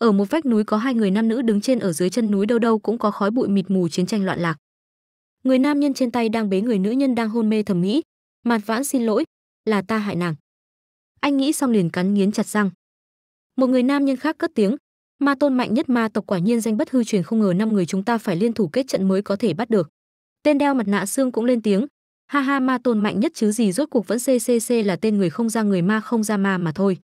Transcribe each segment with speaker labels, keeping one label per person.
Speaker 1: ở một vách núi có hai người nam nữ đứng trên ở dưới chân núi đâu đâu cũng có khói bụi mịt mù chiến tranh loạn lạc người nam nhân trên tay đang bế người nữ nhân đang hôn mê thầm nghĩ mặt vãn xin lỗi là ta hại nàng anh nghĩ xong liền cắn nghiến chặt răng một người nam nhân khác cất tiếng ma tôn mạnh nhất ma tộc quả nhiên danh bất hư truyền không ngờ năm người chúng ta phải liên thủ kết trận mới có thể bắt được tên đeo mặt nạ xương cũng lên tiếng ha ha ma tôn mạnh nhất chứ gì rốt cuộc vẫn ccc là tên người không ra người ma không ra ma mà thôi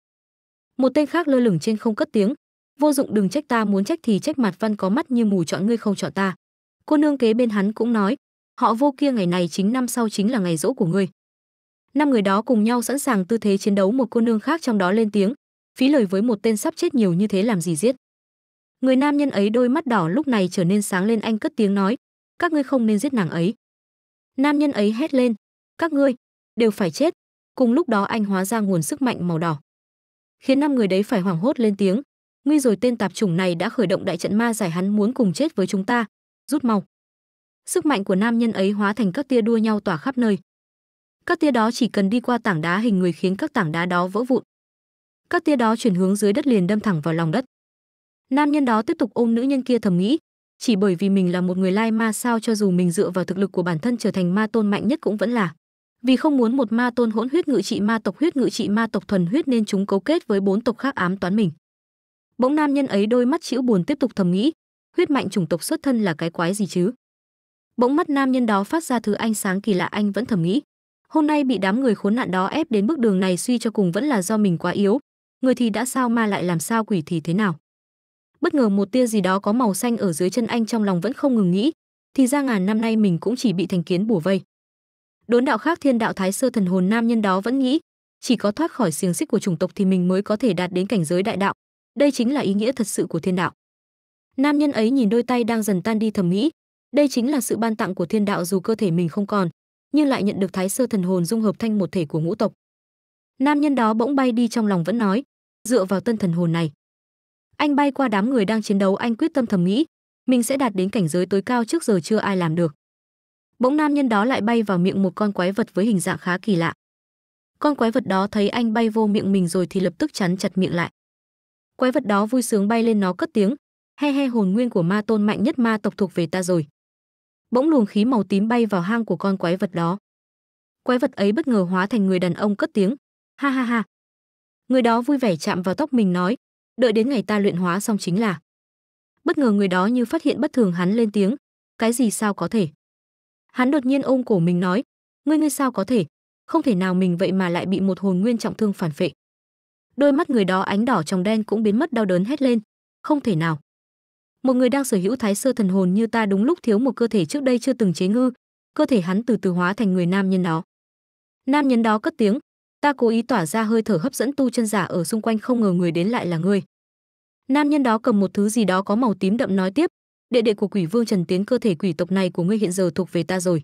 Speaker 1: một tên khác lơ lửng trên không cất tiếng vô dụng đừng trách ta muốn trách thì trách mặt văn có mắt như mù chọn ngươi không chọn ta cô nương kế bên hắn cũng nói họ vô kia ngày này chính năm sau chính là ngày rỗ của ngươi năm người đó cùng nhau sẵn sàng tư thế chiến đấu một cô nương khác trong đó lên tiếng phí lời với một tên sắp chết nhiều như thế làm gì giết người nam nhân ấy đôi mắt đỏ lúc này trở nên sáng lên anh cất tiếng nói các ngươi không nên giết nàng ấy nam nhân ấy hét lên các ngươi đều phải chết cùng lúc đó anh hóa ra nguồn sức mạnh màu đỏ khiến năm người đấy phải hoảng hốt lên tiếng nguy rồi tên tạp chủng này đã khởi động đại trận ma giải hắn muốn cùng chết với chúng ta rút mau sức mạnh của nam nhân ấy hóa thành các tia đua nhau tỏa khắp nơi các tia đó chỉ cần đi qua tảng đá hình người khiến các tảng đá đó vỡ vụn các tia đó chuyển hướng dưới đất liền đâm thẳng vào lòng đất nam nhân đó tiếp tục ôm nữ nhân kia thầm nghĩ chỉ bởi vì mình là một người lai ma sao cho dù mình dựa vào thực lực của bản thân trở thành ma tôn mạnh nhất cũng vẫn là vì không muốn một ma tôn hỗn huyết ngự trị ma tộc huyết ngự trị ma tộc thuần huyết nên chúng cấu kết với bốn tộc khác ám toán mình Bỗng nam nhân ấy đôi mắt chữ buồn tiếp tục thầm nghĩ, huyết mạnh chủng tộc xuất thân là cái quái gì chứ? Bỗng mắt nam nhân đó phát ra thứ ánh sáng kỳ lạ anh vẫn thầm nghĩ. Hôm nay bị đám người khốn nạn đó ép đến bước đường này suy cho cùng vẫn là do mình quá yếu. Người thì đã sao ma lại làm sao quỷ thì thế nào? Bất ngờ một tia gì đó có màu xanh ở dưới chân anh trong lòng vẫn không ngừng nghĩ. Thì ra ngàn năm nay mình cũng chỉ bị thành kiến bùa vây. Đốn đạo khác thiên đạo thái sơ thần hồn nam nhân đó vẫn nghĩ, chỉ có thoát khỏi xiềng xích của chủng tộc thì mình mới có thể đạt đến cảnh giới đại đạo đây chính là ý nghĩa thật sự của thiên đạo nam nhân ấy nhìn đôi tay đang dần tan đi thầm nghĩ đây chính là sự ban tặng của thiên đạo dù cơ thể mình không còn nhưng lại nhận được thái sơ thần hồn dung hợp thanh một thể của ngũ tộc nam nhân đó bỗng bay đi trong lòng vẫn nói dựa vào tân thần hồn này anh bay qua đám người đang chiến đấu anh quyết tâm thầm nghĩ mình sẽ đạt đến cảnh giới tối cao trước giờ chưa ai làm được bỗng nam nhân đó lại bay vào miệng một con quái vật với hình dạng khá kỳ lạ con quái vật đó thấy anh bay vô miệng mình rồi thì lập tức chắn chặt miệng lại Quái vật đó vui sướng bay lên nó cất tiếng, he he hồn nguyên của ma tôn mạnh nhất ma tộc thuộc về ta rồi. Bỗng luồng khí màu tím bay vào hang của con quái vật đó. Quái vật ấy bất ngờ hóa thành người đàn ông cất tiếng, ha ha ha. Người đó vui vẻ chạm vào tóc mình nói, đợi đến ngày ta luyện hóa xong chính là. Bất ngờ người đó như phát hiện bất thường hắn lên tiếng, cái gì sao có thể. Hắn đột nhiên ôm cổ mình nói, ngươi ngươi sao có thể, không thể nào mình vậy mà lại bị một hồn nguyên trọng thương phản phệ đôi mắt người đó ánh đỏ trong đen cũng biến mất đau đớn hét lên không thể nào một người đang sở hữu thái sơ thần hồn như ta đúng lúc thiếu một cơ thể trước đây chưa từng chế ngư cơ thể hắn từ từ hóa thành người nam nhân đó nam nhân đó cất tiếng ta cố ý tỏa ra hơi thở hấp dẫn tu chân giả ở xung quanh không ngờ người đến lại là ngươi nam nhân đó cầm một thứ gì đó có màu tím đậm nói tiếp địa đệ của quỷ vương trần tiến cơ thể quỷ tộc này của ngươi hiện giờ thuộc về ta rồi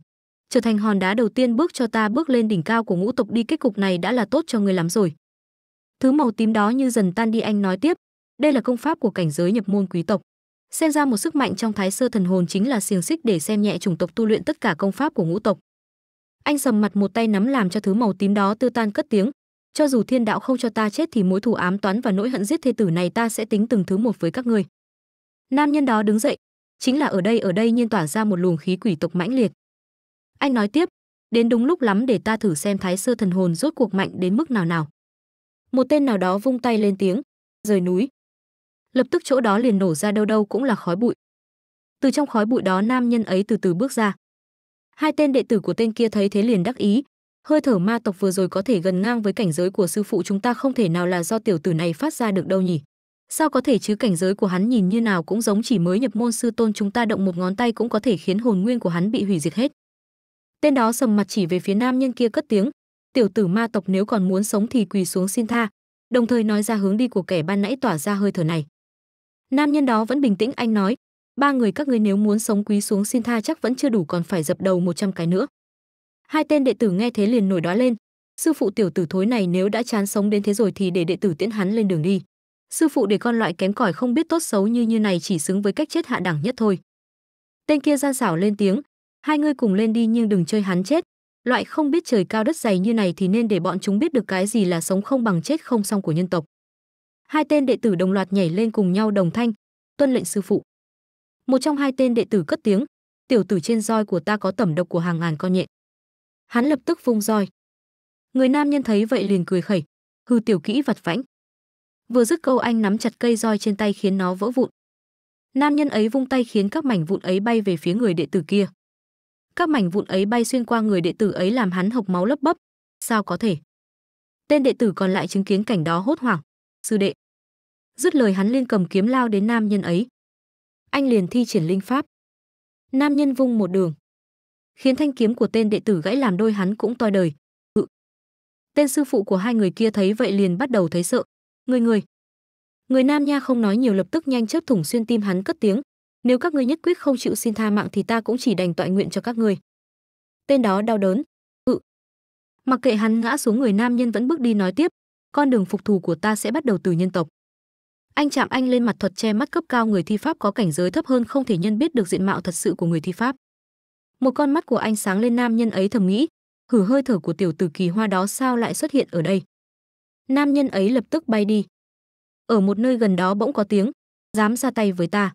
Speaker 1: trở thành hòn đá đầu tiên bước cho ta bước lên đỉnh cao của ngũ tộc đi kết cục này đã là tốt cho ngươi lắm rồi Thứ màu tím đó như dần tan đi anh nói tiếp, đây là công pháp của cảnh giới nhập môn quý tộc. Xem ra một sức mạnh trong Thái Sơ thần hồn chính là xiềng xích để xem nhẹ chủng tộc tu luyện tất cả công pháp của ngũ tộc. Anh sầm mặt một tay nắm làm cho thứ màu tím đó tiêu tan cất tiếng, cho dù thiên đạo không cho ta chết thì mối thù ám toán và nỗi hận giết thê tử này ta sẽ tính từng thứ một với các ngươi. Nam nhân đó đứng dậy, chính là ở đây ở đây nhiên tỏa ra một luồng khí quỷ tộc mãnh liệt. Anh nói tiếp, đến đúng lúc lắm để ta thử xem thái sơ thần hồn rốt cuộc mạnh đến mức nào nào một tên nào đó vung tay lên tiếng rời núi lập tức chỗ đó liền nổ ra đâu đâu cũng là khói bụi từ trong khói bụi đó nam nhân ấy từ từ bước ra hai tên đệ tử của tên kia thấy thế liền đắc ý hơi thở ma tộc vừa rồi có thể gần ngang với cảnh giới của sư phụ chúng ta không thể nào là do tiểu tử này phát ra được đâu nhỉ sao có thể chứ cảnh giới của hắn nhìn như nào cũng giống chỉ mới nhập môn sư tôn chúng ta động một ngón tay cũng có thể khiến hồn nguyên của hắn bị hủy diệt hết tên đó sầm mặt chỉ về phía nam nhân kia cất tiếng tiểu tử ma tộc nếu còn muốn sống thì quỳ xuống xin tha đồng thời nói ra hướng đi của kẻ ban nãy tỏa ra hơi thở này nam nhân đó vẫn bình tĩnh anh nói ba người các ngươi nếu muốn sống quý xuống xin tha chắc vẫn chưa đủ còn phải dập đầu 100 cái nữa hai tên đệ tử nghe thế liền nổi đó lên sư phụ tiểu tử thối này nếu đã chán sống đến thế rồi thì để đệ tử tiễn hắn lên đường đi sư phụ để con loại kém cỏi không biết tốt xấu như như này chỉ xứng với cách chết hạ đẳng nhất thôi tên kia gian xảo lên tiếng hai ngươi cùng lên đi nhưng đừng chơi hắn chết Loại không biết trời cao đất dày như này thì nên để bọn chúng biết được cái gì là sống không bằng chết không xong của nhân tộc. Hai tên đệ tử đồng loạt nhảy lên cùng nhau đồng thanh, tuân lệnh sư phụ. Một trong hai tên đệ tử cất tiếng, tiểu tử trên roi của ta có tẩm độc của hàng ngàn con nhện. Hắn lập tức vung roi. Người nam nhân thấy vậy liền cười khẩy, hư tiểu kỹ vặt vãnh. Vừa dứt câu anh nắm chặt cây roi trên tay khiến nó vỡ vụn. Nam nhân ấy vung tay khiến các mảnh vụn ấy bay về phía người đệ tử kia các mảnh vụn ấy bay xuyên qua người đệ tử ấy làm hắn hộc máu lấp bấp sao có thể tên đệ tử còn lại chứng kiến cảnh đó hốt hoảng sư đệ dứt lời hắn liên cầm kiếm lao đến nam nhân ấy anh liền thi triển linh pháp nam nhân vung một đường khiến thanh kiếm của tên đệ tử gãy làm đôi hắn cũng toi đời ừ. tên sư phụ của hai người kia thấy vậy liền bắt đầu thấy sợ người người người nam nha không nói nhiều lập tức nhanh chớp thủng xuyên tim hắn cất tiếng nếu các ngươi nhất quyết không chịu xin tha mạng thì ta cũng chỉ đành tọa nguyện cho các ngươi tên đó đau đớn ừ mặc kệ hắn ngã xuống người nam nhân vẫn bước đi nói tiếp con đường phục thù của ta sẽ bắt đầu từ nhân tộc anh chạm anh lên mặt thuật che mắt cấp cao người thi pháp có cảnh giới thấp hơn không thể nhân biết được diện mạo thật sự của người thi pháp một con mắt của anh sáng lên nam nhân ấy thầm nghĩ hử hơi thở của tiểu tử kỳ hoa đó sao lại xuất hiện ở đây nam nhân ấy lập tức bay đi ở một nơi gần đó bỗng có tiếng dám ra tay với ta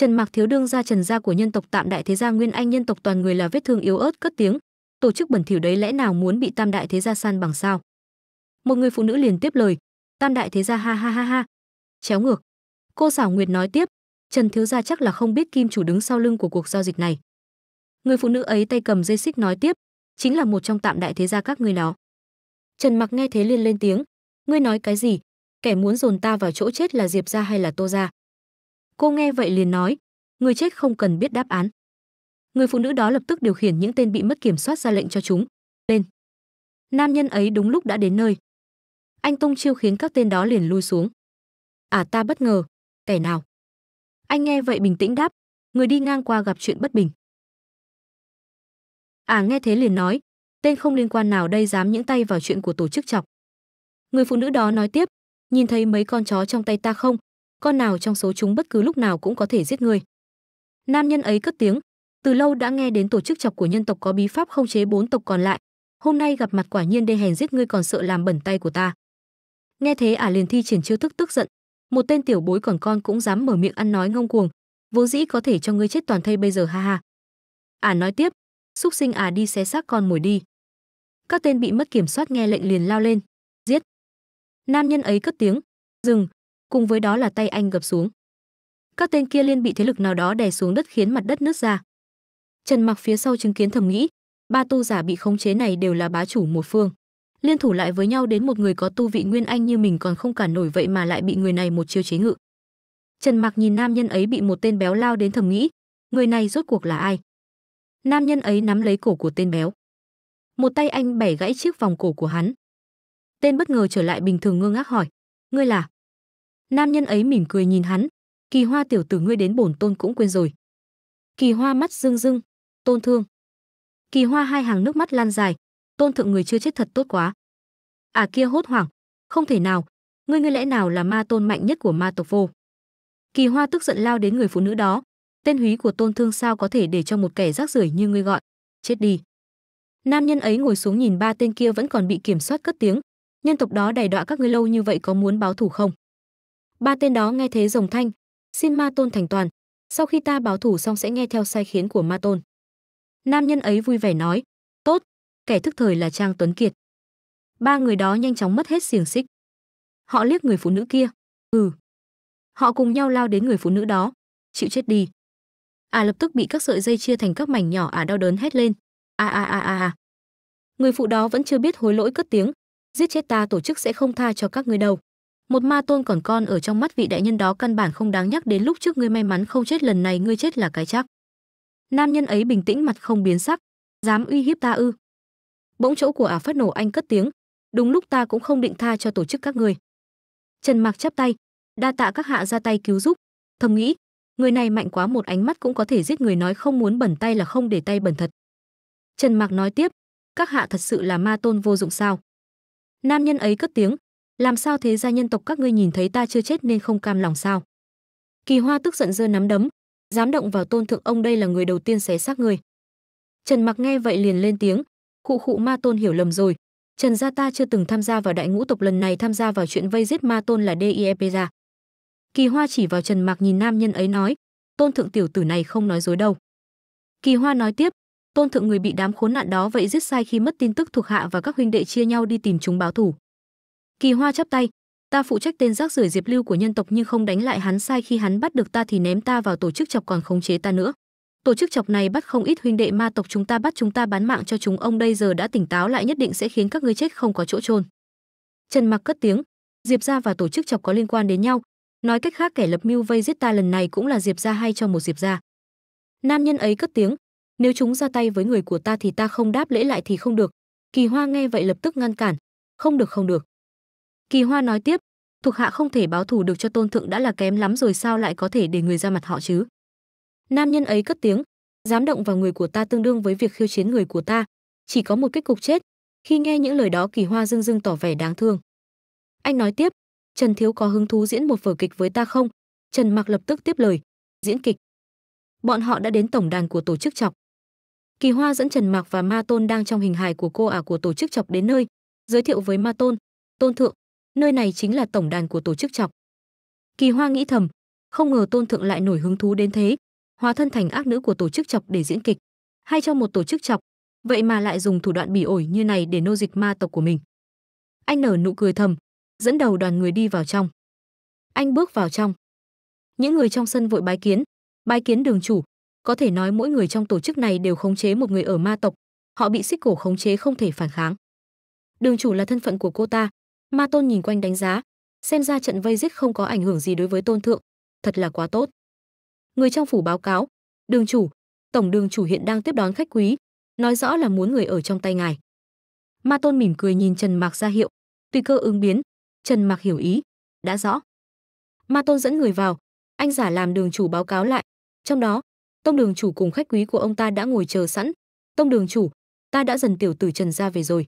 Speaker 1: Trần Mạc Thiếu đương gia Trần gia của nhân tộc Tạm Đại Thế gia Nguyên Anh nhân tộc toàn người là vết thương yếu ớt cất tiếng, tổ chức bẩn thỉu đấy lẽ nào muốn bị Tam Đại Thế gia san bằng sao? Một người phụ nữ liền tiếp lời, Tam Đại Thế gia ha ha ha ha. Chéo ngược. Cô Sảo Nguyệt nói tiếp, Trần Thiếu gia chắc là không biết kim chủ đứng sau lưng của cuộc giao dịch này. Người phụ nữ ấy tay cầm dây xích nói tiếp, chính là một trong Tạm Đại Thế gia các ngươi đó. Trần Mặc nghe thế liền lên tiếng, ngươi nói cái gì? Kẻ muốn dồn ta vào chỗ chết là Diệp gia hay là Tô gia? Cô nghe vậy liền nói, người chết không cần biết đáp án. Người phụ nữ đó lập tức điều khiển những tên bị mất kiểm soát ra lệnh cho chúng. Lên. Nam nhân ấy đúng lúc đã đến nơi. Anh tung chiêu khiến các tên đó liền lui xuống. À ta bất ngờ, kẻ nào? Anh nghe vậy bình tĩnh đáp, người đi ngang qua gặp chuyện bất bình. À nghe thế liền nói, tên không liên quan nào đây dám những tay vào chuyện của tổ chức chọc. Người phụ nữ đó nói tiếp, nhìn thấy mấy con chó trong tay ta không, con nào trong số chúng bất cứ lúc nào cũng có thể giết ngươi. Nam nhân ấy cất tiếng, từ lâu đã nghe đến tổ chức chọc của nhân tộc có bí pháp không chế bốn tộc còn lại, hôm nay gặp mặt quả nhiên đê hèn giết ngươi còn sợ làm bẩn tay của ta. Nghe thế ả à liền thi triển chiêu thức tức giận, một tên tiểu bối còn con cũng dám mở miệng ăn nói ngông cuồng, vô dĩ có thể cho ngươi chết toàn thây bây giờ ha ha. Ả à nói tiếp, xúc sinh ả à đi xé xác con mồi đi. Các tên bị mất kiểm soát nghe lệnh liền lao lên, giết. Nam nhân ấy cất tiếng, dừng, cùng với đó là tay anh gập xuống. Các tên kia liên bị thế lực nào đó đè xuống đất khiến mặt đất nứt ra. Trần Mặc phía sau chứng kiến thầm nghĩ, ba tu giả bị khống chế này đều là bá chủ một phương. Liên thủ lại với nhau đến một người có tu vị nguyên anh như mình còn không cản nổi vậy mà lại bị người này một chiêu chế ngự. Trần Mặc nhìn nam nhân ấy bị một tên béo lao đến thầm nghĩ, người này rốt cuộc là ai? Nam nhân ấy nắm lấy cổ của tên béo. Một tay anh bẻ gãy chiếc vòng cổ của hắn. Tên bất ngờ trở lại bình thường ngơ ngác hỏi, ngươi là? Nam nhân ấy mỉm cười nhìn hắn, "Kỳ Hoa tiểu tử ngươi đến bổn tôn cũng quên rồi." Kỳ Hoa mắt rưng rưng, "Tôn thương." Kỳ Hoa hai hàng nước mắt lan dài, "Tôn thượng người chưa chết thật tốt quá." À kia hốt hoảng, "Không thể nào, ngươi ngươi lẽ nào là ma tôn mạnh nhất của ma tộc vô?" Kỳ Hoa tức giận lao đến người phụ nữ đó, "Tên húy của Tôn thương sao có thể để cho một kẻ rác rưởi như ngươi gọi, chết đi." Nam nhân ấy ngồi xuống nhìn ba tên kia vẫn còn bị kiểm soát cất tiếng, "Nhân tộc đó đày đọa các ngươi lâu như vậy có muốn báo thù không?" Ba tên đó nghe thế rồng thanh, xin Ma Tôn thành toàn, sau khi ta báo thủ xong sẽ nghe theo sai khiến của Ma Tôn. Nam nhân ấy vui vẻ nói, tốt, kẻ thức thời là Trang Tuấn Kiệt. Ba người đó nhanh chóng mất hết xiềng xích. Họ liếc người phụ nữ kia, ừ. Họ cùng nhau lao đến người phụ nữ đó, chịu chết đi. À lập tức bị các sợi dây chia thành các mảnh nhỏ à đau đớn hét lên. a a a a Người phụ đó vẫn chưa biết hối lỗi cất tiếng, giết chết ta tổ chức sẽ không tha cho các ngươi đâu một ma tôn còn con ở trong mắt vị đại nhân đó căn bản không đáng nhắc đến lúc trước ngươi may mắn không chết lần này ngươi chết là cái chắc nam nhân ấy bình tĩnh mặt không biến sắc dám uy hiếp ta ư bỗng chỗ của ả phát nổ anh cất tiếng đúng lúc ta cũng không định tha cho tổ chức các ngươi trần mạc chắp tay đa tạ các hạ ra tay cứu giúp thầm nghĩ người này mạnh quá một ánh mắt cũng có thể giết người nói không muốn bẩn tay là không để tay bẩn thật trần mạc nói tiếp các hạ thật sự là ma tôn vô dụng sao nam nhân ấy cất tiếng làm sao thế gia nhân tộc các ngươi nhìn thấy ta chưa chết nên không cam lòng sao kỳ hoa tức giận giơ nắm đấm dám động vào tôn thượng ông đây là người đầu tiên xé xác người trần mặc nghe vậy liền lên tiếng cụ cụ ma tôn hiểu lầm rồi trần gia ta chưa từng tham gia vào đại ngũ tộc lần này tham gia vào chuyện vây giết ma tôn là diep ra kỳ hoa chỉ vào trần mặc nhìn nam nhân ấy nói tôn thượng tiểu tử này không nói dối đâu kỳ hoa nói tiếp tôn thượng người bị đám khốn nạn đó vậy giết sai khi mất tin tức thuộc hạ và các huynh đệ chia nhau đi tìm chúng báo thủ kỳ hoa chắp tay ta phụ trách tên rác rưởi diệp lưu của nhân tộc nhưng không đánh lại hắn sai khi hắn bắt được ta thì ném ta vào tổ chức chọc còn khống chế ta nữa tổ chức chọc này bắt không ít huynh đệ ma tộc chúng ta bắt chúng ta bán mạng cho chúng ông đây giờ đã tỉnh táo lại nhất định sẽ khiến các ngươi chết không có chỗ chôn trần mặc cất tiếng diệp gia và tổ chức chọc có liên quan đến nhau nói cách khác kẻ lập mưu vây giết ta lần này cũng là diệp gia hay cho một diệp gia nam nhân ấy cất tiếng nếu chúng ra tay với người của ta thì ta không đáp lễ lại thì không được kỳ hoa nghe vậy lập tức ngăn cản không được không được Kỳ Hoa nói tiếp, thuộc hạ không thể báo thù được cho tôn thượng đã là kém lắm rồi sao lại có thể để người ra mặt họ chứ? Nam nhân ấy cất tiếng, dám động vào người của ta tương đương với việc khiêu chiến người của ta, chỉ có một kết cục chết. Khi nghe những lời đó Kỳ Hoa dưng dưng tỏ vẻ đáng thương. Anh nói tiếp, Trần Thiếu có hứng thú diễn một vở kịch với ta không? Trần Mặc lập tức tiếp lời, diễn kịch. Bọn họ đã đến tổng đàn của tổ chức chọc. Kỳ Hoa dẫn Trần Mặc và Ma Tôn đang trong hình hài của cô ả của tổ chức chọc đến nơi, giới thiệu với Ma Tôn, Tôn Thượng, nơi này chính là tổng đàn của tổ chức chọc. Kỳ Hoa nghĩ thầm, không ngờ Tôn Thượng lại nổi hứng thú đến thế, hóa thân thành ác nữ của tổ chức chọc để diễn kịch, hay cho một tổ chức chọc, vậy mà lại dùng thủ đoạn bỉ ổi như này để nô dịch ma tộc của mình. Anh nở nụ cười thầm, dẫn đầu đoàn người đi vào trong. Anh bước vào trong. Những người trong sân vội bái kiến, bái kiến đường chủ, có thể nói mỗi người trong tổ chức này đều khống chế một người ở ma tộc, họ bị xích cổ khống chế không thể phản kháng. Đường chủ là thân phận của cô ta, Ma Tôn nhìn quanh đánh giá, xem ra trận vây giết không có ảnh hưởng gì đối với Tôn thượng, thật là quá tốt. Người trong phủ báo cáo, "Đường chủ, tổng đường chủ hiện đang tiếp đón khách quý, nói rõ là muốn người ở trong tay ngài." Ma Tôn mỉm cười nhìn Trần Mạc ra hiệu, tùy cơ ứng biến, Trần Mạc hiểu ý, "Đã rõ." Ma Tôn dẫn người vào, anh giả làm đường chủ báo cáo lại, trong đó, tông đường chủ cùng khách quý của ông ta đã ngồi chờ sẵn, "Tông đường chủ, ta đã dần tiểu tử Trần ra về rồi."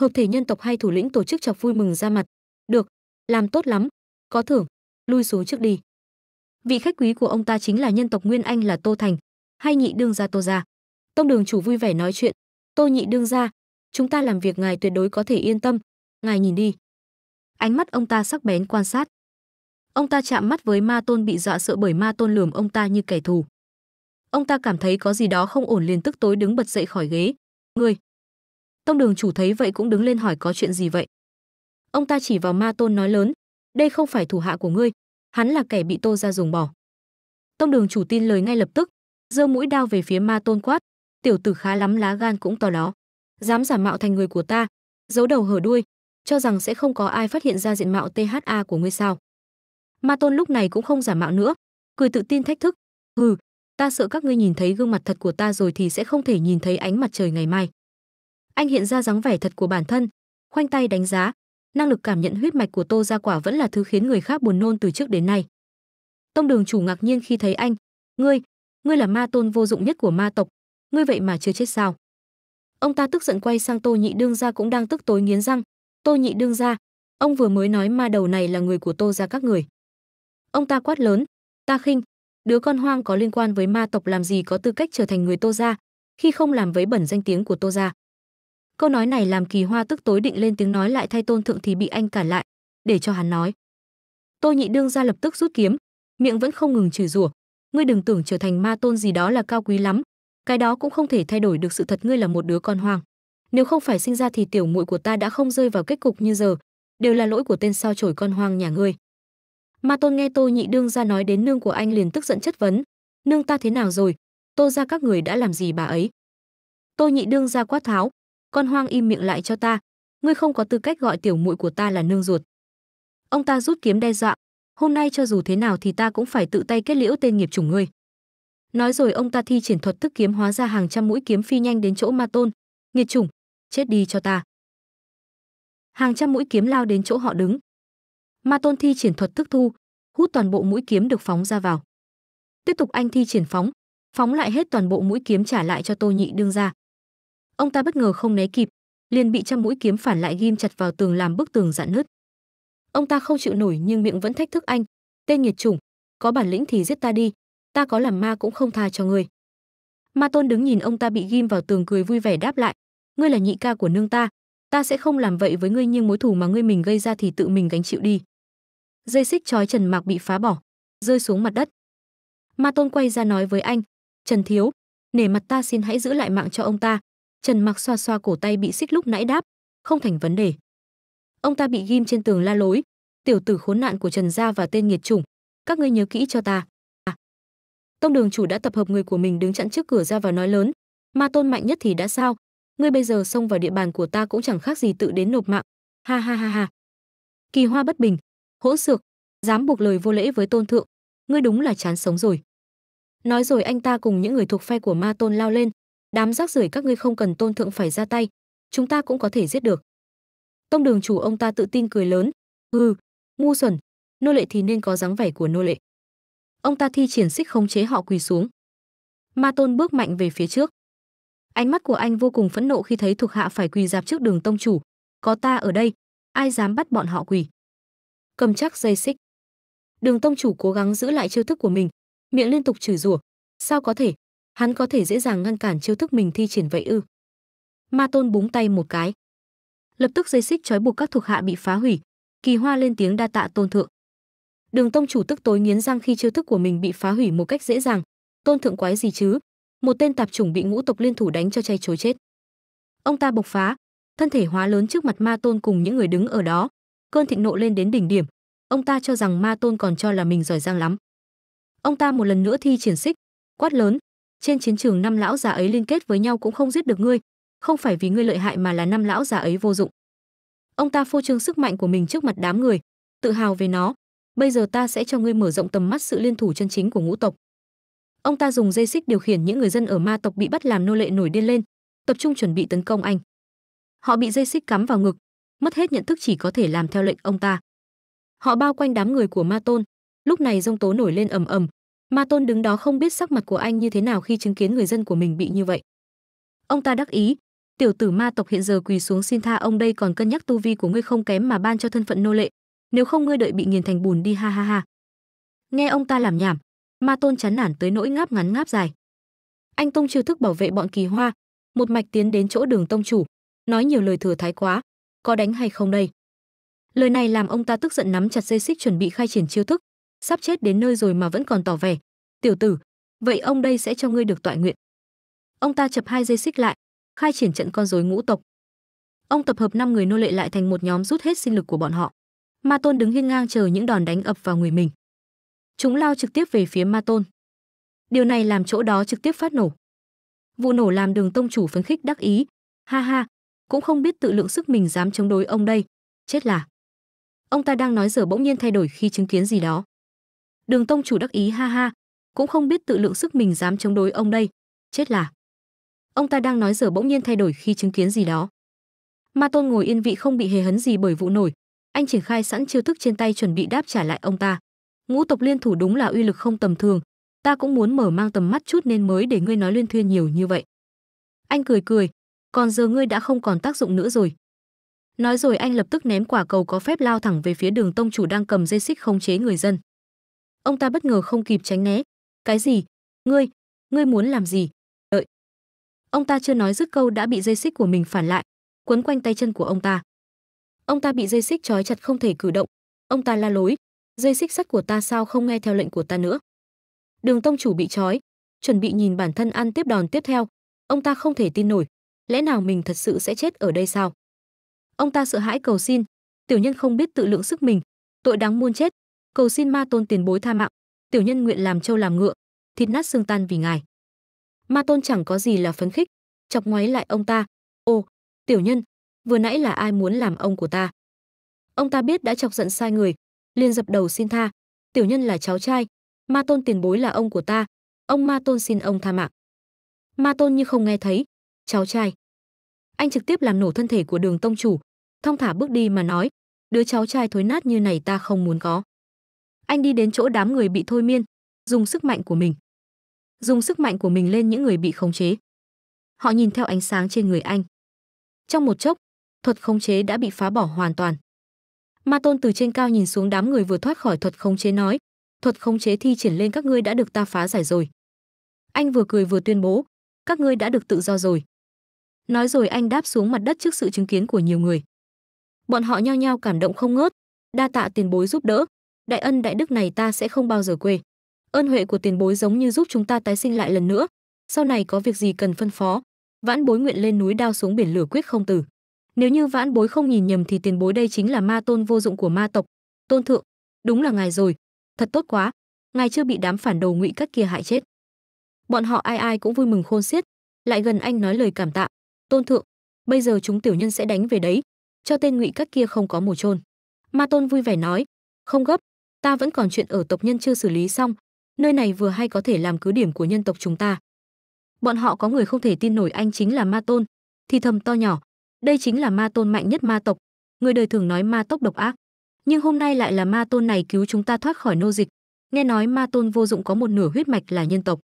Speaker 1: hợp thể nhân tộc hay thủ lĩnh tổ chức chọc vui mừng ra mặt được làm tốt lắm có thưởng lui xuống trước đi vị khách quý của ông ta chính là nhân tộc nguyên anh là tô thành hay nhị đương gia tô gia tông đường chủ vui vẻ nói chuyện tô nhị đương gia chúng ta làm việc ngài tuyệt đối có thể yên tâm ngài nhìn đi ánh mắt ông ta sắc bén quan sát ông ta chạm mắt với ma tôn bị dọa sợ bởi ma tôn lườm ông ta như kẻ thù ông ta cảm thấy có gì đó không ổn liền tức tối đứng bật dậy khỏi ghế người Tông đường chủ thấy vậy cũng đứng lên hỏi có chuyện gì vậy. Ông ta chỉ vào Ma Tôn nói lớn, đây không phải thủ hạ của ngươi, hắn là kẻ bị Tô ra dùng bỏ. Tông đường chủ tin lời ngay lập tức, giơ mũi đao về phía Ma Tôn quát, tiểu tử khá lắm lá gan cũng to đó. Dám giả mạo thành người của ta, giấu đầu hở đuôi, cho rằng sẽ không có ai phát hiện ra diện mạo THA của ngươi sao. Ma Tôn lúc này cũng không giả mạo nữa, cười tự tin thách thức, hừ, ta sợ các ngươi nhìn thấy gương mặt thật của ta rồi thì sẽ không thể nhìn thấy ánh mặt trời ngày mai anh hiện ra dáng vẻ thật của bản thân khoanh tay đánh giá năng lực cảm nhận huyết mạch của tô gia quả vẫn là thứ khiến người khác buồn nôn từ trước đến nay tông đường chủ ngạc nhiên khi thấy anh ngươi ngươi là ma tôn vô dụng nhất của ma tộc ngươi vậy mà chưa chết sao ông ta tức giận quay sang tô nhị đương gia cũng đang tức tối nghiến răng tô nhị đương gia ông vừa mới nói ma đầu này là người của tô gia các người ông ta quát lớn ta khinh đứa con hoang có liên quan với ma tộc làm gì có tư cách trở thành người tô gia khi không làm vấy bẩn danh tiếng của tô gia Câu nói này làm Kỳ Hoa tức tối định lên tiếng nói lại thay Tôn Thượng thì bị anh cản lại, để cho hắn nói. Tô Nhị đương ra lập tức rút kiếm, miệng vẫn không ngừng chửi rủa, ngươi đừng tưởng trở thành ma tôn gì đó là cao quý lắm, cái đó cũng không thể thay đổi được sự thật ngươi là một đứa con hoang. Nếu không phải sinh ra thì tiểu muội của ta đã không rơi vào kết cục như giờ, đều là lỗi của tên sao chổi con hoang nhà ngươi. Ma tôn nghe Tô Nhị đương ra nói đến nương của anh liền tức giận chất vấn, nương ta thế nào rồi, Tô ra các người đã làm gì bà ấy? Tô Nhị đương ra quát tháo, con hoang im miệng lại cho ta ngươi không có tư cách gọi tiểu muội của ta là nương ruột ông ta rút kiếm đe dọa hôm nay cho dù thế nào thì ta cũng phải tự tay kết liễu tên nghiệp chủng ngươi nói rồi ông ta thi triển thuật thức kiếm hóa ra hàng trăm mũi kiếm phi nhanh đến chỗ ma tôn nghiệt chủng chết đi cho ta hàng trăm mũi kiếm lao đến chỗ họ đứng ma tôn thi triển thuật thức thu hút toàn bộ mũi kiếm được phóng ra vào tiếp tục anh thi triển phóng phóng lại hết toàn bộ mũi kiếm trả lại cho tô nhị đương ra Ông ta bất ngờ không né kịp, liền bị trăm mũi kiếm phản lại ghim chặt vào tường làm bức tường dạn nứt. Ông ta không chịu nổi nhưng miệng vẫn thách thức anh, "Tên nhiệt chủng, có bản lĩnh thì giết ta đi, ta có làm ma cũng không tha cho ngươi." Ma Tôn đứng nhìn ông ta bị ghim vào tường cười vui vẻ đáp lại, "Ngươi là nhị ca của nương ta, ta sẽ không làm vậy với ngươi nhưng mối thù mà ngươi mình gây ra thì tự mình gánh chịu đi." Dây xích trói Trần Mạc bị phá bỏ, rơi xuống mặt đất. Ma Tôn quay ra nói với anh, "Trần thiếu, nể mặt ta xin hãy giữ lại mạng cho ông ta, Trần Mặc xoa xoa cổ tay bị xích lúc nãy đáp, không thành vấn đề. Ông ta bị ghim trên tường la lối, tiểu tử khốn nạn của Trần gia và tên nghiệt chủng, các ngươi nhớ kỹ cho ta. À. Tông đường chủ đã tập hợp người của mình đứng chặn trước cửa ra và nói lớn, ma tôn mạnh nhất thì đã sao, ngươi bây giờ xông vào địa bàn của ta cũng chẳng khác gì tự đến nộp mạng. Ha ha ha ha. Kỳ Hoa bất bình, hỗn xược, dám buộc lời vô lễ với tôn thượng, ngươi đúng là chán sống rồi. Nói rồi anh ta cùng những người thuộc phe của Ma Tôn lao lên, đám rác rưởi các ngươi không cần tôn thượng phải ra tay chúng ta cũng có thể giết được tông đường chủ ông ta tự tin cười lớn hừ ngu xuẩn nô lệ thì nên có dáng vẻ của nô lệ ông ta thi triển xích khống chế họ quỳ xuống ma tôn bước mạnh về phía trước ánh mắt của anh vô cùng phẫn nộ khi thấy thuộc hạ phải quỳ dạp trước đường tông chủ có ta ở đây ai dám bắt bọn họ quỳ cầm chắc dây xích đường tông chủ cố gắng giữ lại chiêu thức của mình miệng liên tục chửi rủa sao có thể hắn có thể dễ dàng ngăn cản chiêu thức mình thi triển vậy ư? Ma Tôn búng tay một cái. Lập tức dây xích trói buộc các thuộc hạ bị phá hủy, Kỳ Hoa lên tiếng đa tạ Tôn thượng. Đường Tông chủ tức tối nghiến răng khi chiêu thức của mình bị phá hủy một cách dễ dàng, Tôn thượng quái gì chứ? Một tên tạp chủng bị ngũ tộc liên thủ đánh cho chay chối chết. Ông ta bộc phá, thân thể hóa lớn trước mặt Ma Tôn cùng những người đứng ở đó, cơn thịnh nộ lên đến đỉnh điểm, ông ta cho rằng Ma Tôn còn cho là mình giỏi giang lắm. Ông ta một lần nữa thi triển xích, quát lớn, trên chiến trường năm lão già ấy liên kết với nhau cũng không giết được ngươi không phải vì ngươi lợi hại mà là năm lão già ấy vô dụng ông ta phô trương sức mạnh của mình trước mặt đám người tự hào về nó bây giờ ta sẽ cho ngươi mở rộng tầm mắt sự liên thủ chân chính của ngũ tộc ông ta dùng dây xích điều khiển những người dân ở ma tộc bị bắt làm nô lệ nổi điên lên tập trung chuẩn bị tấn công anh họ bị dây xích cắm vào ngực mất hết nhận thức chỉ có thể làm theo lệnh ông ta họ bao quanh đám người của ma tôn lúc này dông tố nổi lên ầm ầm Ma Tôn đứng đó không biết sắc mặt của anh như thế nào khi chứng kiến người dân của mình bị như vậy. Ông ta đắc ý, tiểu tử ma tộc hiện giờ quỳ xuống xin tha ông đây còn cân nhắc tu vi của ngươi không kém mà ban cho thân phận nô lệ, nếu không ngươi đợi bị nghiền thành bùn đi ha ha ha. Nghe ông ta làm nhảm, Ma Tôn chán nản tới nỗi ngáp ngắn ngáp dài. Anh Tông chiêu thức bảo vệ bọn kỳ hoa, một mạch tiến đến chỗ Đường Tông chủ, nói nhiều lời thừa thái quá, có đánh hay không đây. Lời này làm ông ta tức giận nắm chặt dây xích chuẩn bị khai triển chiêu thức, sắp chết đến nơi rồi mà vẫn còn tỏ vẻ. Tiểu tử, vậy ông đây sẽ cho ngươi được tọa nguyện. Ông ta chập hai dây xích lại, khai triển trận con rối ngũ tộc. Ông tập hợp 5 người nô lệ lại thành một nhóm rút hết sinh lực của bọn họ. Ma Tôn đứng hiên ngang chờ những đòn đánh ập vào người mình. Chúng lao trực tiếp về phía Ma Tôn. Điều này làm chỗ đó trực tiếp phát nổ. Vụ nổ làm Đường Tông chủ phấn khích đắc ý, ha ha, cũng không biết tự lượng sức mình dám chống đối ông đây, chết là. Ông ta đang nói giờ bỗng nhiên thay đổi khi chứng kiến gì đó đường tông chủ đắc ý ha ha cũng không biết tự lượng sức mình dám chống đối ông đây chết là ông ta đang nói giờ bỗng nhiên thay đổi khi chứng kiến gì đó ma tôn ngồi yên vị không bị hề hấn gì bởi vụ nổi anh triển khai sẵn chiêu thức trên tay chuẩn bị đáp trả lại ông ta ngũ tộc liên thủ đúng là uy lực không tầm thường ta cũng muốn mở mang tầm mắt chút nên mới để ngươi nói liên thuyên nhiều như vậy anh cười cười còn giờ ngươi đã không còn tác dụng nữa rồi nói rồi anh lập tức ném quả cầu có phép lao thẳng về phía đường tông chủ đang cầm dây xích khống chế người dân Ông ta bất ngờ không kịp tránh né. Cái gì? Ngươi, ngươi muốn làm gì? Đợi. Ông ta chưa nói dứt câu đã bị dây xích của mình phản lại, quấn quanh tay chân của ông ta. Ông ta bị dây xích trói chặt không thể cử động. Ông ta la lối, dây xích sắt của ta sao không nghe theo lệnh của ta nữa? Đường tông chủ bị trói, chuẩn bị nhìn bản thân ăn tiếp đòn tiếp theo, ông ta không thể tin nổi, lẽ nào mình thật sự sẽ chết ở đây sao? Ông ta sợ hãi cầu xin, tiểu nhân không biết tự lượng sức mình, tội đáng muôn chết, cầu xin ma tôn tiền bối tha mạng tiểu nhân nguyện làm trâu làm ngựa thịt nát xương tan vì ngài ma tôn chẳng có gì là phấn khích chọc ngoáy lại ông ta ô tiểu nhân vừa nãy là ai muốn làm ông của ta ông ta biết đã chọc giận sai người liền dập đầu xin tha tiểu nhân là cháu trai ma tôn tiền bối là ông của ta ông ma tôn xin ông tha mạng ma tôn như không nghe thấy cháu trai anh trực tiếp làm nổ thân thể của đường tông chủ thong thả bước đi mà nói đứa cháu trai thối nát như này ta không muốn có anh đi đến chỗ đám người bị thôi miên dùng sức mạnh của mình dùng sức mạnh của mình lên những người bị khống chế họ nhìn theo ánh sáng trên người anh trong một chốc thuật khống chế đã bị phá bỏ hoàn toàn ma tôn từ trên cao nhìn xuống đám người vừa thoát khỏi thuật khống chế nói thuật khống chế thi triển lên các ngươi đã được ta phá giải rồi anh vừa cười vừa tuyên bố các ngươi đã được tự do rồi nói rồi anh đáp xuống mặt đất trước sự chứng kiến của nhiều người bọn họ nhao nhao cảm động không ngớt đa tạ tiền bối giúp đỡ đại ân đại đức này ta sẽ không bao giờ quên. Ơn huệ của tiền bối giống như giúp chúng ta tái sinh lại lần nữa, sau này có việc gì cần phân phó, vãn bối nguyện lên núi đao xuống biển lửa quyết không tử. Nếu như vãn bối không nhìn nhầm thì tiền bối đây chính là ma tôn vô dụng của ma tộc. Tôn thượng, đúng là ngài rồi, thật tốt quá, ngài chưa bị đám phản đồ ngụy các kia hại chết. Bọn họ ai ai cũng vui mừng khôn xiết, lại gần anh nói lời cảm tạ, "Tôn thượng, bây giờ chúng tiểu nhân sẽ đánh về đấy, cho tên ngụy các kia không có mồ chôn." Ma Tôn vui vẻ nói, "Không gấp, ta vẫn còn chuyện ở tộc nhân chưa xử lý xong nơi này vừa hay có thể làm cứ điểm của nhân tộc chúng ta bọn họ có người không thể tin nổi anh chính là ma tôn thì thầm to nhỏ đây chính là ma tôn mạnh nhất ma tộc người đời thường nói ma tốc độc ác nhưng hôm nay lại là ma tôn này cứu chúng ta thoát khỏi nô dịch nghe nói ma tôn vô dụng có một nửa huyết mạch là nhân tộc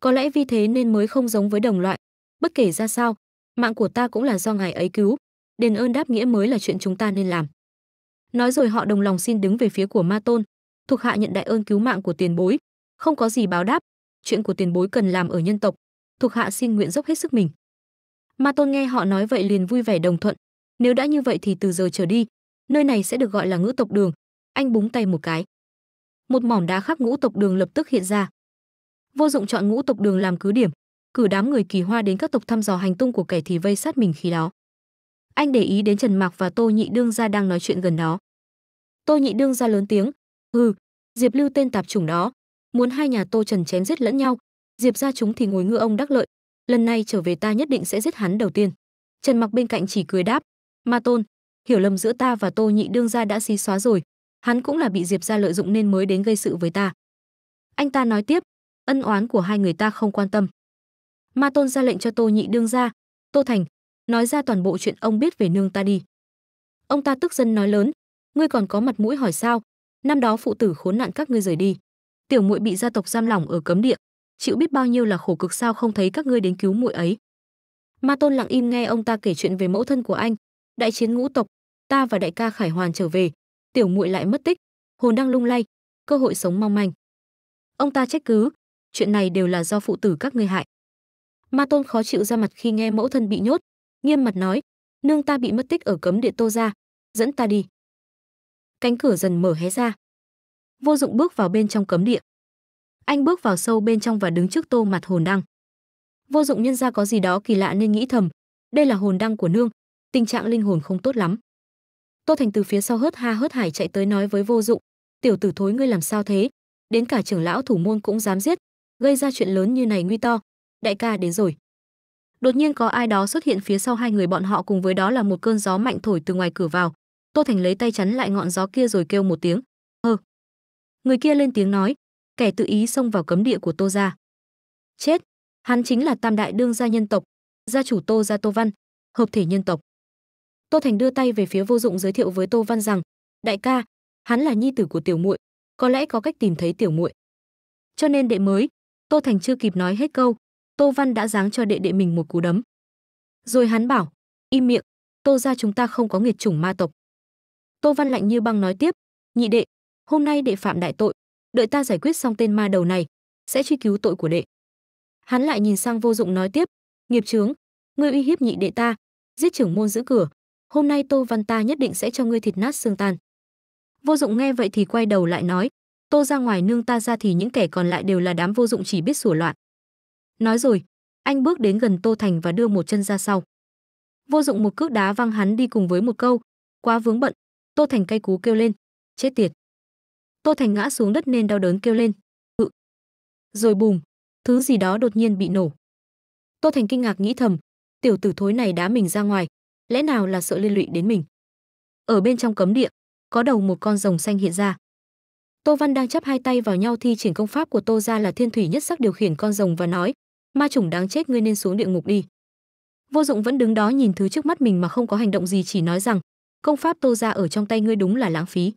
Speaker 1: có lẽ vì thế nên mới không giống với đồng loại bất kể ra sao mạng của ta cũng là do ngài ấy cứu đền ơn đáp nghĩa mới là chuyện chúng ta nên làm nói rồi họ đồng lòng xin đứng về phía của ma tôn thuộc hạ nhận đại ơn cứu mạng của tiền bối, không có gì báo đáp, chuyện của tiền bối cần làm ở nhân tộc, thuộc hạ xin nguyện dốc hết sức mình. Ma Tôn nghe họ nói vậy liền vui vẻ đồng thuận, nếu đã như vậy thì từ giờ trở đi, nơi này sẽ được gọi là ngữ tộc đường, anh búng tay một cái. Một mỏm đá khắc ngũ tộc đường lập tức hiện ra. Vô dụng chọn ngũ tộc đường làm cứ điểm, cử đám người kỳ hoa đến các tộc thăm dò hành tung của kẻ thì vây sát mình khi đó. Anh để ý đến Trần Mạc và Tô Nhị Đương gia đang nói chuyện gần đó. Tô Nhị Đương gia lớn tiếng, hừ diệp lưu tên tạp chủng đó muốn hai nhà tô trần chém giết lẫn nhau diệp ra chúng thì ngồi ngư ông đắc lợi lần này trở về ta nhất định sẽ giết hắn đầu tiên trần mặc bên cạnh chỉ cười đáp ma tôn hiểu lầm giữa ta và tô nhị đương gia đã xí xóa rồi hắn cũng là bị diệp ra lợi dụng nên mới đến gây sự với ta anh ta nói tiếp ân oán của hai người ta không quan tâm ma tôn ra lệnh cho tô nhị đương gia tô thành nói ra toàn bộ chuyện ông biết về nương ta đi ông ta tức dân nói lớn ngươi còn có mặt mũi hỏi sao năm đó phụ tử khốn nạn các ngươi rời đi tiểu muội bị gia tộc giam lỏng ở cấm địa chịu biết bao nhiêu là khổ cực sao không thấy các ngươi đến cứu muội ấy ma tôn lặng im nghe ông ta kể chuyện về mẫu thân của anh đại chiến ngũ tộc ta và đại ca khải hoàn trở về tiểu muội lại mất tích hồn đang lung lay cơ hội sống mong manh ông ta trách cứ chuyện này đều là do phụ tử các ngươi hại ma tôn khó chịu ra mặt khi nghe mẫu thân bị nhốt nghiêm mặt nói nương ta bị mất tích ở cấm địa tô ra dẫn ta đi cánh cửa dần mở hé ra. Vô Dụng bước vào bên trong cấm địa. Anh bước vào sâu bên trong và đứng trước tô mặt hồn đăng. Vô Dụng nhân ra có gì đó kỳ lạ nên nghĩ thầm, đây là hồn đăng của nương, tình trạng linh hồn không tốt lắm. Tô Thành từ phía sau hớt ha hớt hải chạy tới nói với Vô Dụng, "Tiểu tử thối ngươi làm sao thế? Đến cả trưởng lão thủ môn cũng dám giết, gây ra chuyện lớn như này nguy to, đại ca đến rồi." Đột nhiên có ai đó xuất hiện phía sau hai người bọn họ cùng với đó là một cơn gió mạnh thổi từ ngoài cửa vào, Tô Thành lấy tay chắn lại ngọn gió kia rồi kêu một tiếng, "Hơ." Người kia lên tiếng nói, kẻ tự ý xông vào cấm địa của Tô gia. Chết, hắn chính là Tam đại đương gia nhân tộc, gia chủ Tô gia Tô Văn, hợp thể nhân tộc. Tô Thành đưa tay về phía Vô Dụng giới thiệu với Tô Văn rằng, "Đại ca, hắn là nhi tử của tiểu muội, có lẽ có cách tìm thấy tiểu muội." Cho nên đệ mới, Tô Thành chưa kịp nói hết câu, Tô Văn đã giáng cho đệ đệ mình một cú đấm. Rồi hắn bảo, "Im miệng, Tô gia chúng ta không có nghiệt chủng ma tộc." Tô Văn lạnh như băng nói tiếp, "Nhị đệ, hôm nay đệ phạm đại tội, đợi ta giải quyết xong tên ma đầu này, sẽ truy cứu tội của đệ." Hắn lại nhìn sang Vô Dụng nói tiếp, "Nghiệp chướng, ngươi uy hiếp nhị đệ ta, giết trưởng môn giữ cửa, hôm nay Tô Văn ta nhất định sẽ cho ngươi thịt nát xương tan." Vô Dụng nghe vậy thì quay đầu lại nói, "Tô ra ngoài nương ta ra thì những kẻ còn lại đều là đám vô dụng chỉ biết sủa loạn." Nói rồi, anh bước đến gần Tô Thành và đưa một chân ra sau. Vô Dụng một cước đá văng hắn đi cùng với một câu, "Quá vướng bận, Tô Thành cay cú kêu lên, chết tiệt. Tô Thành ngã xuống đất nên đau đớn kêu lên, "Hự." Rồi bùm, thứ gì đó đột nhiên bị nổ. Tô Thành kinh ngạc nghĩ thầm, tiểu tử thối này đá mình ra ngoài, lẽ nào là sợ liên lụy đến mình. Ở bên trong cấm địa, có đầu một con rồng xanh hiện ra. Tô Văn đang chắp hai tay vào nhau thi triển công pháp của Tô gia là thiên thủy nhất sắc điều khiển con rồng và nói, ma chủng đáng chết ngươi nên xuống địa ngục đi. Vô dụng vẫn đứng đó nhìn thứ trước mắt mình mà không có hành động gì chỉ nói rằng, công pháp tô ra ở trong tay ngươi đúng là lãng phí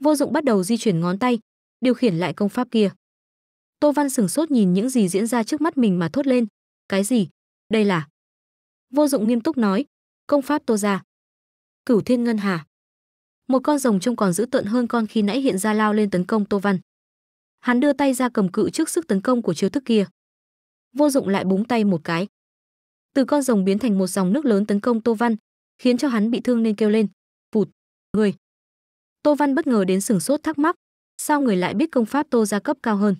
Speaker 1: vô dụng bắt đầu di chuyển ngón tay điều khiển lại công pháp kia tô văn sửng sốt nhìn những gì diễn ra trước mắt mình mà thốt lên cái gì đây là vô dụng nghiêm túc nói công pháp tô ra cửu thiên ngân hà một con rồng trông còn dữ tợn hơn con khi nãy hiện ra lao lên tấn công tô văn hắn đưa tay ra cầm cự trước sức tấn công của chiêu thức kia vô dụng lại búng tay một cái từ con rồng biến thành một dòng nước lớn tấn công tô văn khiến cho hắn bị thương nên kêu lên vụt người tô văn bất ngờ đến sửng sốt thắc mắc sao người lại biết công pháp tô gia cấp cao hơn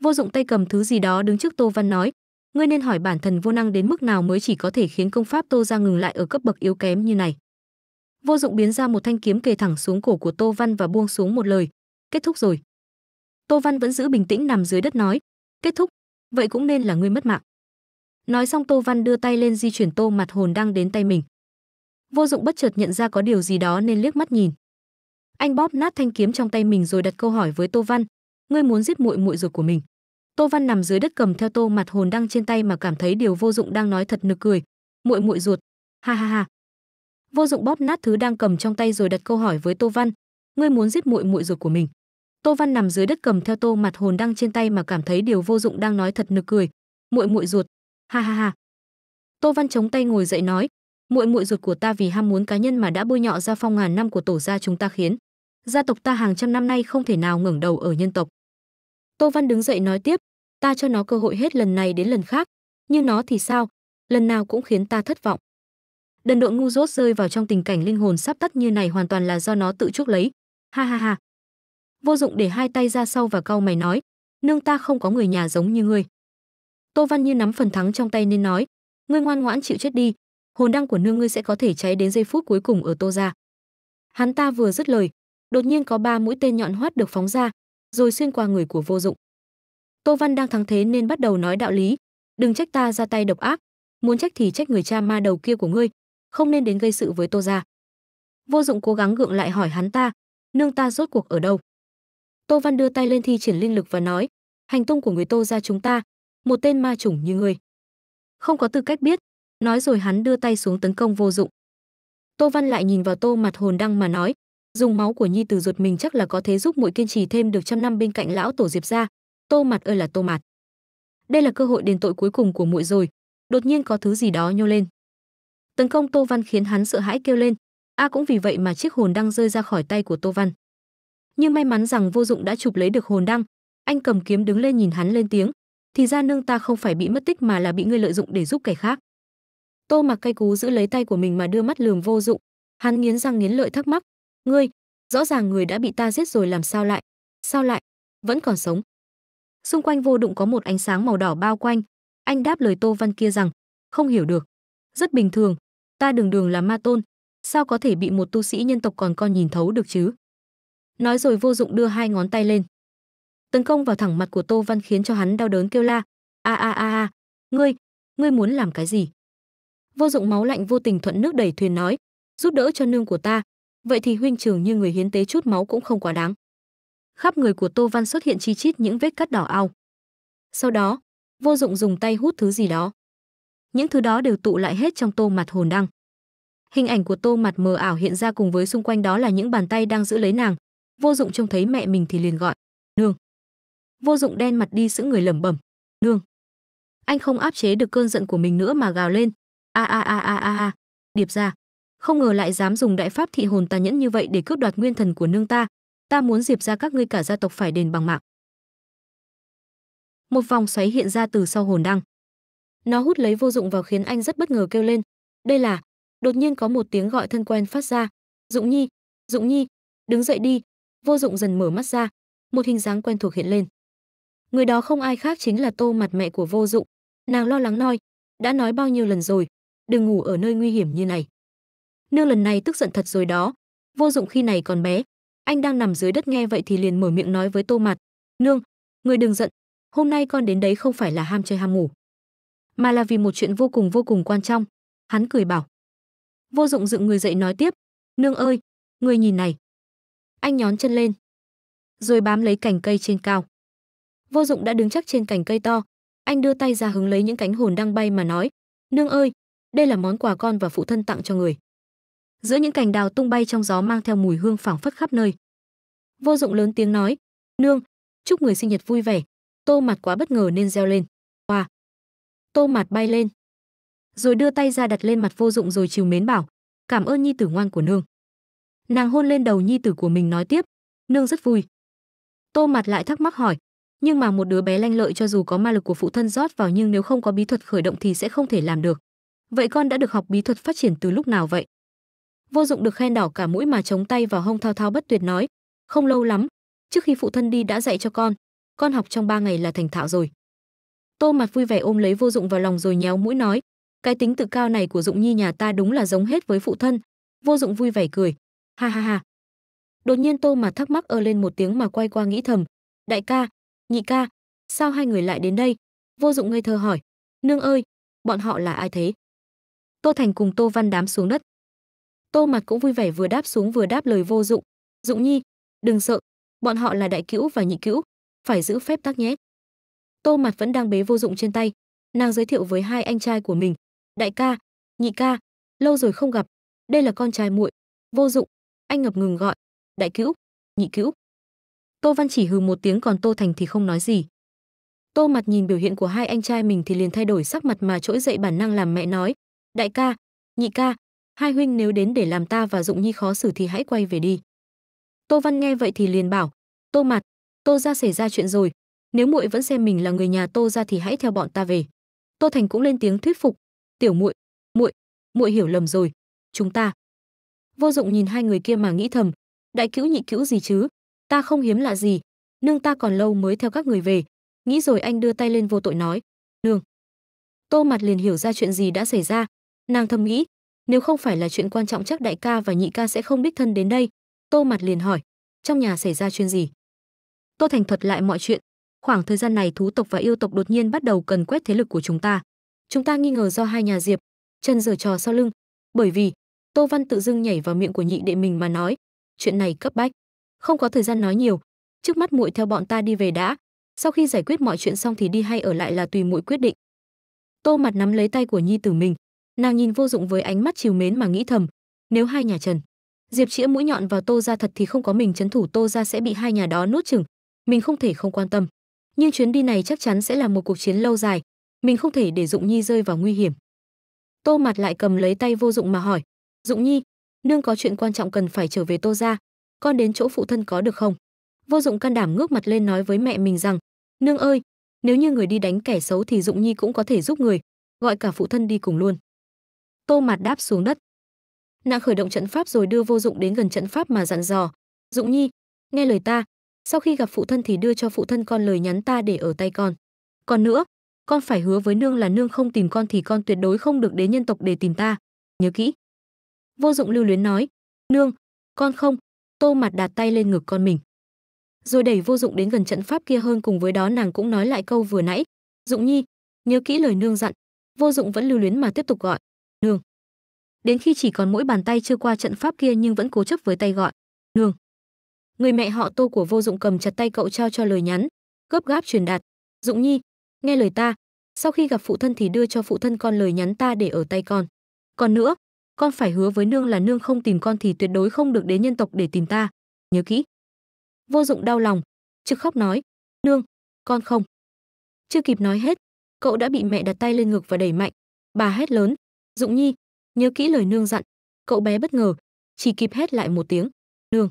Speaker 1: vô dụng tay cầm thứ gì đó đứng trước tô văn nói ngươi nên hỏi bản thân vô năng đến mức nào mới chỉ có thể khiến công pháp tô gia ngừng lại ở cấp bậc yếu kém như này vô dụng biến ra một thanh kiếm kề thẳng xuống cổ của tô văn và buông xuống một lời kết thúc rồi tô văn vẫn giữ bình tĩnh nằm dưới đất nói kết thúc vậy cũng nên là ngươi mất mạng nói xong tô văn đưa tay lên di chuyển tô mặt hồn đang đến tay mình Vô dụng bất chợt nhận ra có điều gì đó nên liếc mắt nhìn. Anh bóp nát thanh kiếm trong tay mình rồi đặt câu hỏi với Tô Văn, "Ngươi muốn giết muội muội ruột của mình?" Tô Văn nằm dưới đất cầm theo tô mặt hồn đăng trên tay mà cảm thấy điều vô dụng đang nói thật nực cười, "Muội muội ruột, ha ha ha." Vô dụng bóp nát thứ đang cầm trong tay rồi đặt câu hỏi với Tô Văn, "Ngươi muốn giết muội muội ruột của mình?" Tô Văn nằm dưới đất cầm theo tô mặt hồn đăng trên tay mà cảm thấy điều vô dụng đang nói thật nực cười, "Muội muội ruột, ha ha ha." Tô Văn chống tay ngồi dậy nói, muội muội ruột của ta vì ham muốn cá nhân mà đã bôi nhọ gia phong ngàn năm của tổ gia chúng ta khiến gia tộc ta hàng trăm năm nay không thể nào ngẩng đầu ở nhân tộc. Tô Văn đứng dậy nói tiếp, ta cho nó cơ hội hết lần này đến lần khác, nhưng nó thì sao, lần nào cũng khiến ta thất vọng. Đần độn ngu dốt rơi vào trong tình cảnh linh hồn sắp tắt như này hoàn toàn là do nó tự chuốc lấy. Ha ha ha. Vô dụng để hai tay ra sau và cau mày nói, nương ta không có người nhà giống như ngươi. Tô Văn như nắm phần thắng trong tay nên nói, ngươi ngoan ngoãn chịu chết đi, hồn đăng của nương ngươi sẽ có thể cháy đến giây phút cuối cùng ở tô gia hắn ta vừa dứt lời đột nhiên có ba mũi tên nhọn hoắt được phóng ra rồi xuyên qua người của vô dụng tô văn đang thắng thế nên bắt đầu nói đạo lý đừng trách ta ra tay độc ác muốn trách thì trách người cha ma đầu kia của ngươi không nên đến gây sự với tô gia vô dụng cố gắng gượng lại hỏi hắn ta nương ta rốt cuộc ở đâu tô văn đưa tay lên thi triển linh lực và nói hành tung của người tô gia chúng ta một tên ma chủng như ngươi không có tư cách biết nói rồi hắn đưa tay xuống tấn công vô dụng. Tô Văn lại nhìn vào Tô Mặt Hồn đăng mà nói, dùng máu của nhi từ ruột mình chắc là có thể giúp muội kiên trì thêm được trăm năm bên cạnh lão tổ Diệp gia. Tô Mặt ơi là Tô Mặt. Đây là cơ hội đền tội cuối cùng của muội rồi. Đột nhiên có thứ gì đó nhô lên. Tấn công Tô Văn khiến hắn sợ hãi kêu lên, a cũng vì vậy mà chiếc hồn đăng rơi ra khỏi tay của Tô Văn. Nhưng may mắn rằng vô dụng đã chụp lấy được hồn đăng, anh cầm kiếm đứng lên nhìn hắn lên tiếng, thì ra nương ta không phải bị mất tích mà là bị ngươi lợi dụng để giúp kẻ khác. Tô Mặc cay cú giữ lấy tay của mình mà đưa mắt lườm vô dụng. Hắn nghiến răng nghiến lợi thắc mắc, "Ngươi, rõ ràng người đã bị ta giết rồi làm sao lại? Sao lại vẫn còn sống?" Xung quanh vô đụng có một ánh sáng màu đỏ bao quanh, anh đáp lời Tô Văn kia rằng, "Không hiểu được, rất bình thường, ta đường đường là ma tôn, sao có thể bị một tu sĩ nhân tộc còn con nhìn thấu được chứ?" Nói rồi vô dụng đưa hai ngón tay lên. Tấn công vào thẳng mặt của Tô Văn khiến cho hắn đau đớn kêu la, "A a a a, ngươi, ngươi muốn làm cái gì?" Vô dụng máu lạnh vô tình thuận nước đẩy thuyền nói, giúp đỡ cho nương của ta, vậy thì huynh trưởng như người hiến tế chút máu cũng không quá đáng. Khắp người của Tô Văn xuất hiện chi chít những vết cắt đỏ ao. Sau đó, vô dụng dùng tay hút thứ gì đó. Những thứ đó đều tụ lại hết trong tô mặt hồn đăng. Hình ảnh của tô mặt mờ ảo hiện ra cùng với xung quanh đó là những bàn tay đang giữ lấy nàng. Vô dụng trông thấy mẹ mình thì liền gọi, nương. Vô dụng đen mặt đi sững người lẩm bẩm, nương. Anh không áp chế được cơn giận của mình nữa mà gào lên, a a a a a điệp ra không ngờ lại dám dùng đại pháp thị hồn tà nhẫn như vậy để cướp đoạt nguyên thần của nương ta ta muốn diệp ra các ngươi cả gia tộc phải đền bằng mạng một vòng xoáy hiện ra từ sau hồn đăng nó hút lấy vô dụng vào khiến anh rất bất ngờ kêu lên đây là đột nhiên có một tiếng gọi thân quen phát ra dụng nhi dụng nhi đứng dậy đi vô dụng dần mở mắt ra một hình dáng quen thuộc hiện lên người đó không ai khác chính là tô mặt mẹ của vô dụng nàng lo lắng nói đã nói bao nhiêu lần rồi đừng ngủ ở nơi nguy hiểm như này. Nương lần này tức giận thật rồi đó, vô dụng khi này còn bé. Anh đang nằm dưới đất nghe vậy thì liền mở miệng nói với tô mặt. Nương, người đừng giận, hôm nay con đến đấy không phải là ham chơi ham ngủ. Mà là vì một chuyện vô cùng vô cùng quan trọng. Hắn cười bảo. Vô dụng dựng người dậy nói tiếp. Nương ơi, người nhìn này. Anh nhón chân lên. Rồi bám lấy cành cây trên cao. Vô dụng đã đứng chắc trên cành cây to. Anh đưa tay ra hứng lấy những cánh hồn đang bay mà nói. Nương ơi, đây là món quà con và phụ thân tặng cho người giữa những cành đào tung bay trong gió mang theo mùi hương phảng phất khắp nơi vô dụng lớn tiếng nói nương chúc người sinh nhật vui vẻ tô mặt quá bất ngờ nên reo lên hoa tô mặt bay lên rồi đưa tay ra đặt lên mặt vô dụng rồi chiều mến bảo cảm ơn nhi tử ngoan của nương nàng hôn lên đầu nhi tử của mình nói tiếp nương rất vui tô mặt lại thắc mắc hỏi nhưng mà một đứa bé lanh lợi cho dù có ma lực của phụ thân rót vào nhưng nếu không có bí thuật khởi động thì sẽ không thể làm được Vậy con đã được học bí thuật phát triển từ lúc nào vậy? Vô dụng được khen đỏ cả mũi mà chống tay vào hông thao thao bất tuyệt nói, không lâu lắm, trước khi phụ thân đi đã dạy cho con, con học trong ba ngày là thành thạo rồi. Tô mặt vui vẻ ôm lấy vô dụng vào lòng rồi nhéo mũi nói, cái tính tự cao này của dụng nhi nhà ta đúng là giống hết với phụ thân. Vô dụng vui vẻ cười, ha ha ha. Đột nhiên Tô mặt thắc mắc ơ lên một tiếng mà quay qua nghĩ thầm, đại ca, nhị ca, sao hai người lại đến đây? Vô dụng ngây thơ hỏi, nương ơi, bọn họ là ai thế? Tô Thành cùng Tô Văn đám xuống đất. Tô Mạt cũng vui vẻ vừa đáp xuống vừa đáp lời vô dụng, "Dụng Nhi, đừng sợ, bọn họ là đại cữu và nhị cữu, phải giữ phép tắc nhé." Tô Mạt vẫn đang bế vô dụng trên tay, nàng giới thiệu với hai anh trai của mình, "Đại ca, nhị ca, lâu rồi không gặp, đây là con trai muội, vô dụng." Anh ngập ngừng gọi, "Đại cữu, nhị cữu." Tô Văn chỉ hừ một tiếng còn Tô Thành thì không nói gì. Tô Mạt nhìn biểu hiện của hai anh trai mình thì liền thay đổi sắc mặt mà trỗi dậy bản năng làm mẹ nói, đại ca nhị ca hai huynh nếu đến để làm ta và dụng nhi khó xử thì hãy quay về đi tô văn nghe vậy thì liền bảo tô mặt tô ra xảy ra chuyện rồi nếu muội vẫn xem mình là người nhà tô ra thì hãy theo bọn ta về tô thành cũng lên tiếng thuyết phục tiểu muội muội muội hiểu lầm rồi chúng ta vô dụng nhìn hai người kia mà nghĩ thầm đại cữu nhị cữu gì chứ ta không hiếm lạ gì nương ta còn lâu mới theo các người về nghĩ rồi anh đưa tay lên vô tội nói nương tô mặt liền hiểu ra chuyện gì đã xảy ra Nàng thầm nghĩ, nếu không phải là chuyện quan trọng chắc đại ca và nhị ca sẽ không đích thân đến đây. Tô Mặt liền hỏi, trong nhà xảy ra chuyện gì? Tô Thành thuật lại mọi chuyện, khoảng thời gian này thú tộc và yêu tộc đột nhiên bắt đầu cần quét thế lực của chúng ta. Chúng ta nghi ngờ do hai nhà Diệp, chân giở trò sau lưng, bởi vì Tô Văn tự dưng nhảy vào miệng của nhị đệ mình mà nói, chuyện này cấp bách, không có thời gian nói nhiều, trước mắt muội theo bọn ta đi về đã, sau khi giải quyết mọi chuyện xong thì đi hay ở lại là tùy muội quyết định. Tô Mặt nắm lấy tay của nhi tử mình, nàng nhìn vô dụng với ánh mắt chiều mến mà nghĩ thầm nếu hai nhà trần diệp chĩa mũi nhọn vào tô ra thật thì không có mình trấn thủ tô ra sẽ bị hai nhà đó nuốt chừng mình không thể không quan tâm nhưng chuyến đi này chắc chắn sẽ là một cuộc chiến lâu dài mình không thể để dụng nhi rơi vào nguy hiểm tô mặt lại cầm lấy tay vô dụng mà hỏi dụng nhi nương có chuyện quan trọng cần phải trở về tô ra con đến chỗ phụ thân có được không vô dụng can đảm ngước mặt lên nói với mẹ mình rằng nương ơi nếu như người đi đánh kẻ xấu thì dụng nhi cũng có thể giúp người gọi cả phụ thân đi cùng luôn tô mặt đáp xuống đất nàng khởi động trận pháp rồi đưa vô dụng đến gần trận pháp mà dặn dò dụng nhi nghe lời ta sau khi gặp phụ thân thì đưa cho phụ thân con lời nhắn ta để ở tay con còn nữa con phải hứa với nương là nương không tìm con thì con tuyệt đối không được đến nhân tộc để tìm ta nhớ kỹ vô dụng lưu luyến nói nương con không tô mặt đặt tay lên ngực con mình rồi đẩy vô dụng đến gần trận pháp kia hơn cùng với đó nàng cũng nói lại câu vừa nãy dụng nhi nhớ kỹ lời nương dặn vô dụng vẫn lưu luyến mà tiếp tục gọi nương đến khi chỉ còn mỗi bàn tay chưa qua trận pháp kia nhưng vẫn cố chấp với tay gọi nương người mẹ họ tô của vô dụng cầm chặt tay cậu trao cho lời nhắn gấp gáp truyền đạt dụng nhi nghe lời ta sau khi gặp phụ thân thì đưa cho phụ thân con lời nhắn ta để ở tay con còn nữa con phải hứa với nương là nương không tìm con thì tuyệt đối không được đến nhân tộc để tìm ta nhớ kỹ vô dụng đau lòng trực khóc nói nương con không chưa kịp nói hết cậu đã bị mẹ đặt tay lên ngực và đẩy mạnh bà hét lớn Dụng Nhi, nhớ kỹ lời nương dặn. Cậu bé bất ngờ, chỉ kịp hét lại một tiếng, "Nương."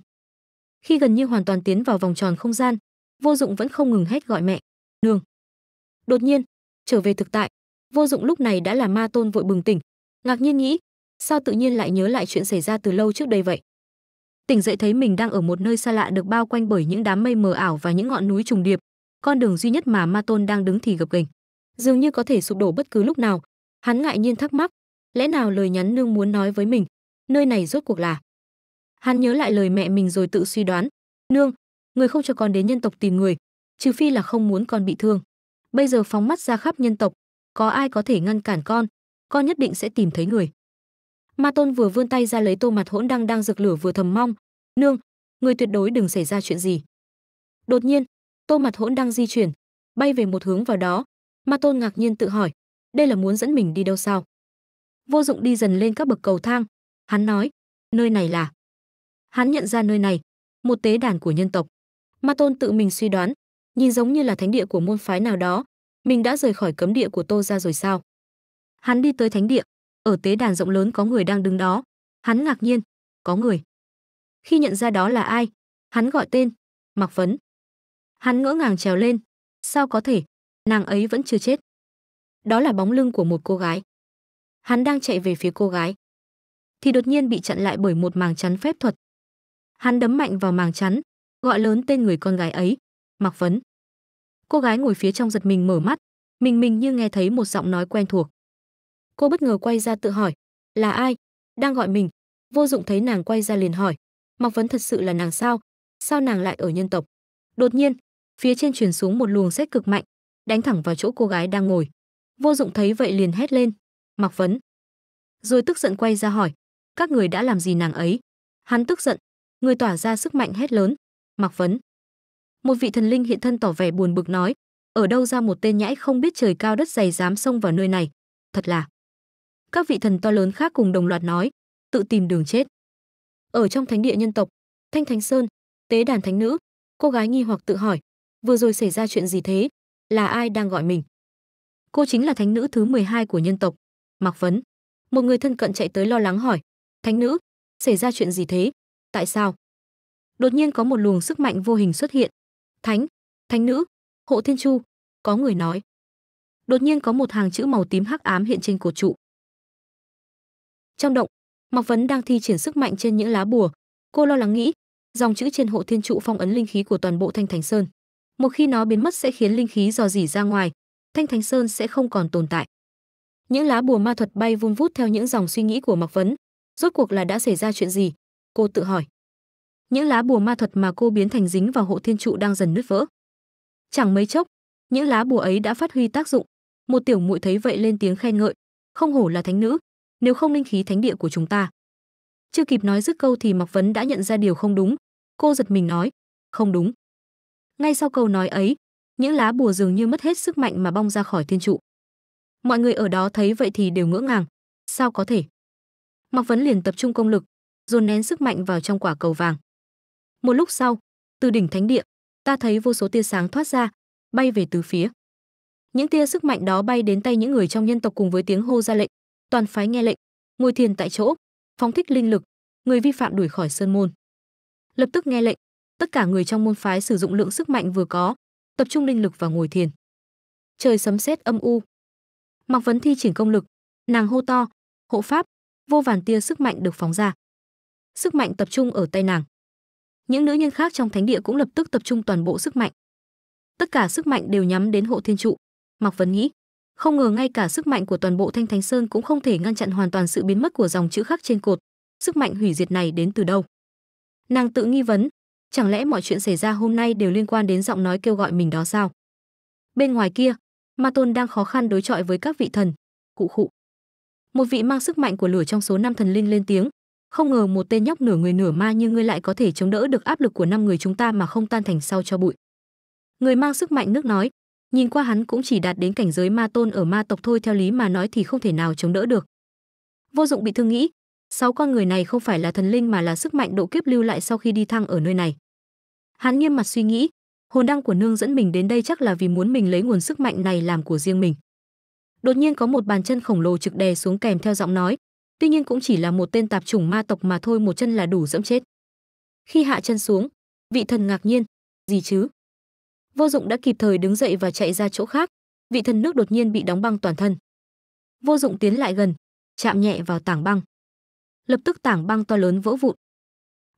Speaker 1: Khi gần như hoàn toàn tiến vào vòng tròn không gian, Vô Dụng vẫn không ngừng hét gọi mẹ, "Nương." Đột nhiên, trở về thực tại, Vô Dụng lúc này đã là ma tôn vội bừng tỉnh, ngạc nhiên nghĩ, sao tự nhiên lại nhớ lại chuyện xảy ra từ lâu trước đây vậy? Tỉnh dậy thấy mình đang ở một nơi xa lạ được bao quanh bởi những đám mây mờ ảo và những ngọn núi trùng điệp, con đường duy nhất mà Ma Tôn đang đứng thì gập ghềnh, dường như có thể sụp đổ bất cứ lúc nào. Hắn ngại nhiên thắc mắc, lẽ nào lời nhắn nương muốn nói với mình nơi này rốt cuộc là hắn nhớ lại lời mẹ mình rồi tự suy đoán nương người không cho con đến nhân tộc tìm người trừ phi là không muốn con bị thương bây giờ phóng mắt ra khắp nhân tộc có ai có thể ngăn cản con con nhất định sẽ tìm thấy người ma tôn vừa vươn tay ra lấy tô mặt hỗn đang đang rực lửa vừa thầm mong nương người tuyệt đối đừng xảy ra chuyện gì đột nhiên tô mặt hỗn đang di chuyển bay về một hướng vào đó ma tôn ngạc nhiên tự hỏi đây là muốn dẫn mình đi đâu sao vô dụng đi dần lên các bậc cầu thang hắn nói nơi này là hắn nhận ra nơi này một tế đàn của nhân tộc ma tôn tự mình suy đoán nhìn giống như là thánh địa của môn phái nào đó mình đã rời khỏi cấm địa của tô ra rồi sao hắn đi tới thánh địa ở tế đàn rộng lớn có người đang đứng đó hắn ngạc nhiên có người khi nhận ra đó là ai hắn gọi tên mặc vấn hắn ngỡ ngàng trèo lên sao có thể nàng ấy vẫn chưa chết đó là bóng lưng của một cô gái Hắn đang chạy về phía cô gái, thì đột nhiên bị chặn lại bởi một màng chắn phép thuật. Hắn đấm mạnh vào màng chắn, gọi lớn tên người con gái ấy, mặc Vấn. Cô gái ngồi phía trong giật mình mở mắt, mình mình như nghe thấy một giọng nói quen thuộc. Cô bất ngờ quay ra tự hỏi, là ai đang gọi mình? Vô Dụng thấy nàng quay ra liền hỏi, mặc Vấn thật sự là nàng sao? Sao nàng lại ở nhân tộc? Đột nhiên, phía trên truyền xuống một luồng xét cực mạnh, đánh thẳng vào chỗ cô gái đang ngồi. Vô Dụng thấy vậy liền hét lên, Mạc Vấn. Rồi tức giận quay ra hỏi, các người đã làm gì nàng ấy? Hắn tức giận, người tỏa ra sức mạnh hét lớn, Mạc Vấn. Một vị thần linh hiện thân tỏ vẻ buồn bực nói, ở đâu ra một tên nhãi không biết trời cao đất dày dám xông vào nơi này, thật là. Các vị thần to lớn khác cùng đồng loạt nói, tự tìm đường chết. Ở trong thánh địa nhân tộc, Thanh Thánh Sơn, tế đàn thánh nữ, cô gái nghi hoặc tự hỏi, vừa rồi xảy ra chuyện gì thế, là ai đang gọi mình? Cô chính là thánh nữ thứ 12 của nhân tộc. Mạc Vấn. Một người thân cận chạy tới lo lắng hỏi, "Thánh nữ, xảy ra chuyện gì thế? Tại sao?" Đột nhiên có một luồng sức mạnh vô hình xuất hiện. "Thánh, thánh nữ, hộ Thiên Chu." Có người nói. Đột nhiên có một hàng chữ màu tím hắc ám hiện trên cổ trụ. Trong động, Mạc Vấn đang thi triển sức mạnh trên những lá bùa, cô lo lắng nghĩ, dòng chữ trên hộ thiên trụ phong ấn linh khí của toàn bộ Thanh Thánh Sơn. Một khi nó biến mất sẽ khiến linh khí dò dỉ ra ngoài, Thanh Thánh Sơn sẽ không còn tồn tại những lá bùa ma thuật bay vun vút theo những dòng suy nghĩ của Mặc Vấn. Rốt cuộc là đã xảy ra chuyện gì? Cô tự hỏi. Những lá bùa ma thuật mà cô biến thành dính vào hộ thiên trụ đang dần nứt vỡ. Chẳng mấy chốc, những lá bùa ấy đã phát huy tác dụng. Một tiểu muội thấy vậy lên tiếng khen ngợi, không hổ là thánh nữ, nếu không linh khí thánh địa của chúng ta. Chưa kịp nói dứt câu thì Mặc Vấn đã nhận ra điều không đúng, cô giật mình nói, không đúng. Ngay sau câu nói ấy, những lá bùa dường như mất hết sức mạnh mà bong ra khỏi thiên trụ mọi người ở đó thấy vậy thì đều ngỡ ngàng sao có thể Mặc vấn liền tập trung công lực dồn nén sức mạnh vào trong quả cầu vàng một lúc sau từ đỉnh thánh địa ta thấy vô số tia sáng thoát ra bay về từ phía những tia sức mạnh đó bay đến tay những người trong nhân tộc cùng với tiếng hô ra lệnh toàn phái nghe lệnh ngồi thiền tại chỗ phóng thích linh lực người vi phạm đuổi khỏi sơn môn lập tức nghe lệnh tất cả người trong môn phái sử dụng lượng sức mạnh vừa có tập trung linh lực và ngồi thiền trời sấm sét âm u Mạc Vấn thi triển công lực, nàng hô to, hộ pháp, vô vàn tia sức mạnh được phóng ra. Sức mạnh tập trung ở tay nàng. Những nữ nhân khác trong thánh địa cũng lập tức tập trung toàn bộ sức mạnh. Tất cả sức mạnh đều nhắm đến hộ thiên trụ. Mạc Vấn nghĩ, không ngờ ngay cả sức mạnh của toàn bộ Thanh Thánh Sơn cũng không thể ngăn chặn hoàn toàn sự biến mất của dòng chữ khắc trên cột. Sức mạnh hủy diệt này đến từ đâu? Nàng tự nghi vấn, chẳng lẽ mọi chuyện xảy ra hôm nay đều liên quan đến giọng nói kêu gọi mình đó sao? Bên ngoài kia, Ma Tôn đang khó khăn đối chọi với các vị thần. Cụ khụ. Một vị mang sức mạnh của lửa trong số năm thần linh lên tiếng, không ngờ một tên nhóc nửa người nửa ma như ngươi lại có thể chống đỡ được áp lực của năm người chúng ta mà không tan thành sau cho bụi. Người mang sức mạnh nước nói, nhìn qua hắn cũng chỉ đạt đến cảnh giới ma tôn ở ma tộc thôi theo lý mà nói thì không thể nào chống đỡ được. Vô dụng bị thương nghĩ, sáu con người này không phải là thần linh mà là sức mạnh độ kiếp lưu lại sau khi đi thăng ở nơi này. Hắn nghiêm mặt suy nghĩ, hồn đăng của nương dẫn mình đến đây chắc là vì muốn mình lấy nguồn sức mạnh này làm của riêng mình đột nhiên có một bàn chân khổng lồ trực đè xuống kèm theo giọng nói tuy nhiên cũng chỉ là một tên tạp chủng ma tộc mà thôi một chân là đủ dẫm chết khi hạ chân xuống vị thần ngạc nhiên gì chứ vô dụng đã kịp thời đứng dậy và chạy ra chỗ khác vị thần nước đột nhiên bị đóng băng toàn thân vô dụng tiến lại gần chạm nhẹ vào tảng băng lập tức tảng băng to lớn vỡ vụn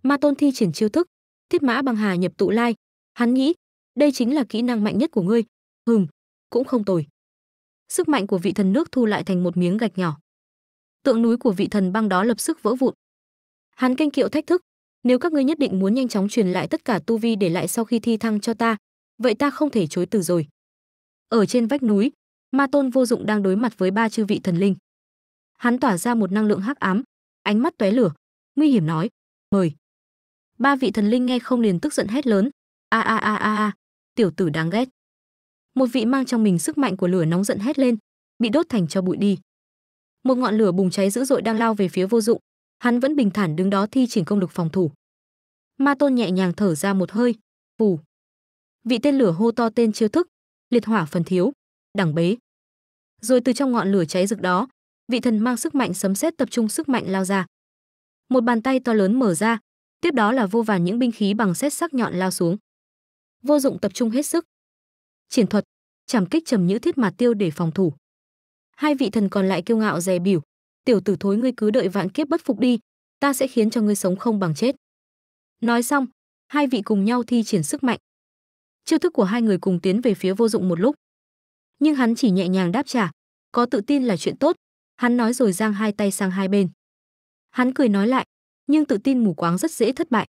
Speaker 1: ma tôn thi triển chiêu thức thiết mã băng hà nhập tụ lai hắn nghĩ đây chính là kỹ năng mạnh nhất của ngươi hừm cũng không tồi sức mạnh của vị thần nước thu lại thành một miếng gạch nhỏ tượng núi của vị thần băng đó lập sức vỡ vụn hắn canh kiệu thách thức nếu các ngươi nhất định muốn nhanh chóng truyền lại tất cả tu vi để lại sau khi thi thăng cho ta vậy ta không thể chối từ rồi ở trên vách núi ma tôn vô dụng đang đối mặt với ba chư vị thần linh hắn tỏa ra một năng lượng hắc ám ánh mắt tóe lửa nguy hiểm nói mời ba vị thần linh nghe không liền tức giận hét lớn a a a a a tiểu tử đáng ghét một vị mang trong mình sức mạnh của lửa nóng giận hét lên bị đốt thành cho bụi đi một ngọn lửa bùng cháy dữ dội đang lao về phía vô dụng hắn vẫn bình thản đứng đó thi triển công lực phòng thủ ma tôn nhẹ nhàng thở ra một hơi phù. vị tên lửa hô to tên chiêu thức liệt hỏa phần thiếu đẳng bế rồi từ trong ngọn lửa cháy rực đó vị thần mang sức mạnh sấm sét tập trung sức mạnh lao ra một bàn tay to lớn mở ra tiếp đó là vô vàn những binh khí bằng sét sắc nhọn lao xuống vô dụng tập trung hết sức. Triển thuật, chảm kích trầm nhữ thiết mà tiêu để phòng thủ. Hai vị thần còn lại kiêu ngạo dè biểu, tiểu tử thối ngươi cứ đợi vạn kiếp bất phục đi, ta sẽ khiến cho ngươi sống không bằng chết. Nói xong, hai vị cùng nhau thi triển sức mạnh. Chiêu thức của hai người cùng tiến về phía vô dụng một lúc. Nhưng hắn chỉ nhẹ nhàng đáp trả, có tự tin là chuyện tốt, hắn nói rồi giang hai tay sang hai bên. Hắn cười nói lại, nhưng tự tin mù quáng rất dễ thất bại.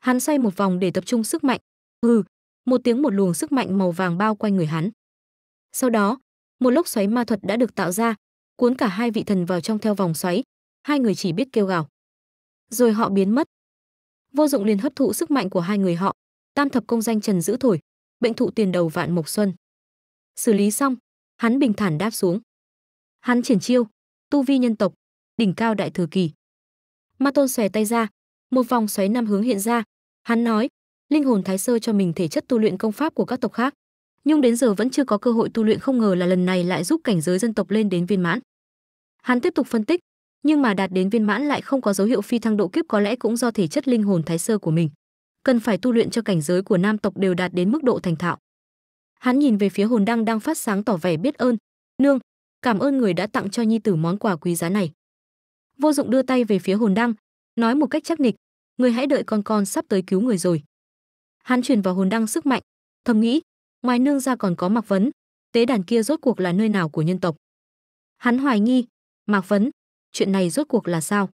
Speaker 1: Hắn xoay một vòng để tập trung sức mạnh, Hừ, một tiếng một luồng sức mạnh màu vàng bao quanh người hắn. Sau đó, một lốc xoáy ma thuật đã được tạo ra, cuốn cả hai vị thần vào trong theo vòng xoáy, hai người chỉ biết kêu gào. Rồi họ biến mất. Vô dụng liền hấp thụ sức mạnh của hai người họ, tam thập công danh Trần giữ thổi, bệnh thụ tiền đầu vạn mộc xuân. Xử lý xong, hắn bình thản đáp xuống. Hắn triển chiêu, tu vi nhân tộc, đỉnh cao đại thừa kỳ. Ma Tôn xòe tay ra, một vòng xoáy năm hướng hiện ra, hắn nói, linh hồn thái sơ cho mình thể chất tu luyện công pháp của các tộc khác nhưng đến giờ vẫn chưa có cơ hội tu luyện không ngờ là lần này lại giúp cảnh giới dân tộc lên đến viên mãn hắn tiếp tục phân tích nhưng mà đạt đến viên mãn lại không có dấu hiệu phi thăng độ kiếp có lẽ cũng do thể chất linh hồn thái sơ của mình cần phải tu luyện cho cảnh giới của nam tộc đều đạt đến mức độ thành thạo hắn nhìn về phía hồn đăng đang phát sáng tỏ vẻ biết ơn nương cảm ơn người đã tặng cho nhi tử món quà quý giá này vô dụng đưa tay về phía hồn đăng nói một cách chắc nịch người hãy đợi con con sắp tới cứu người rồi hắn truyền vào hồn đăng sức mạnh thầm nghĩ ngoài nương ra còn có mạc vấn tế đàn kia rốt cuộc là nơi nào của nhân tộc hắn hoài nghi mạc vấn chuyện này rốt cuộc là sao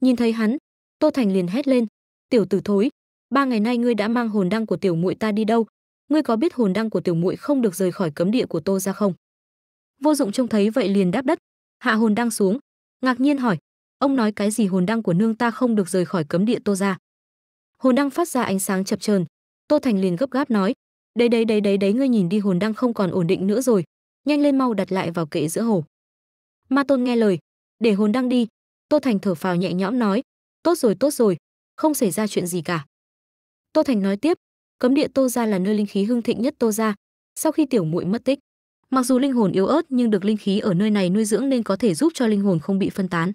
Speaker 1: nhìn thấy hắn tô thành liền hét lên tiểu tử thối ba ngày nay ngươi đã mang hồn đăng của tiểu muội ta đi đâu ngươi có biết hồn đăng của tiểu muội không được rời khỏi cấm địa của tô ra không vô dụng trông thấy vậy liền đáp đất hạ hồn đăng xuống ngạc nhiên hỏi ông nói cái gì hồn đăng của nương ta không được rời khỏi cấm địa tô ra hồn đăng phát ra ánh sáng chập chờn tô thành liền gấp gáp nói đấy đấy đấy đấy đấy ngươi nhìn đi hồn đăng không còn ổn định nữa rồi nhanh lên mau đặt lại vào kệ giữa hồ ma tôn nghe lời để hồn đăng đi tô thành thở phào nhẹ nhõm nói tốt rồi tốt rồi không xảy ra chuyện gì cả tô thành nói tiếp cấm địa tô ra là nơi linh khí hưng thịnh nhất tô ra sau khi tiểu muội mất tích mặc dù linh hồn yếu ớt nhưng được linh khí ở nơi này nuôi dưỡng nên có thể giúp cho linh hồn không bị phân tán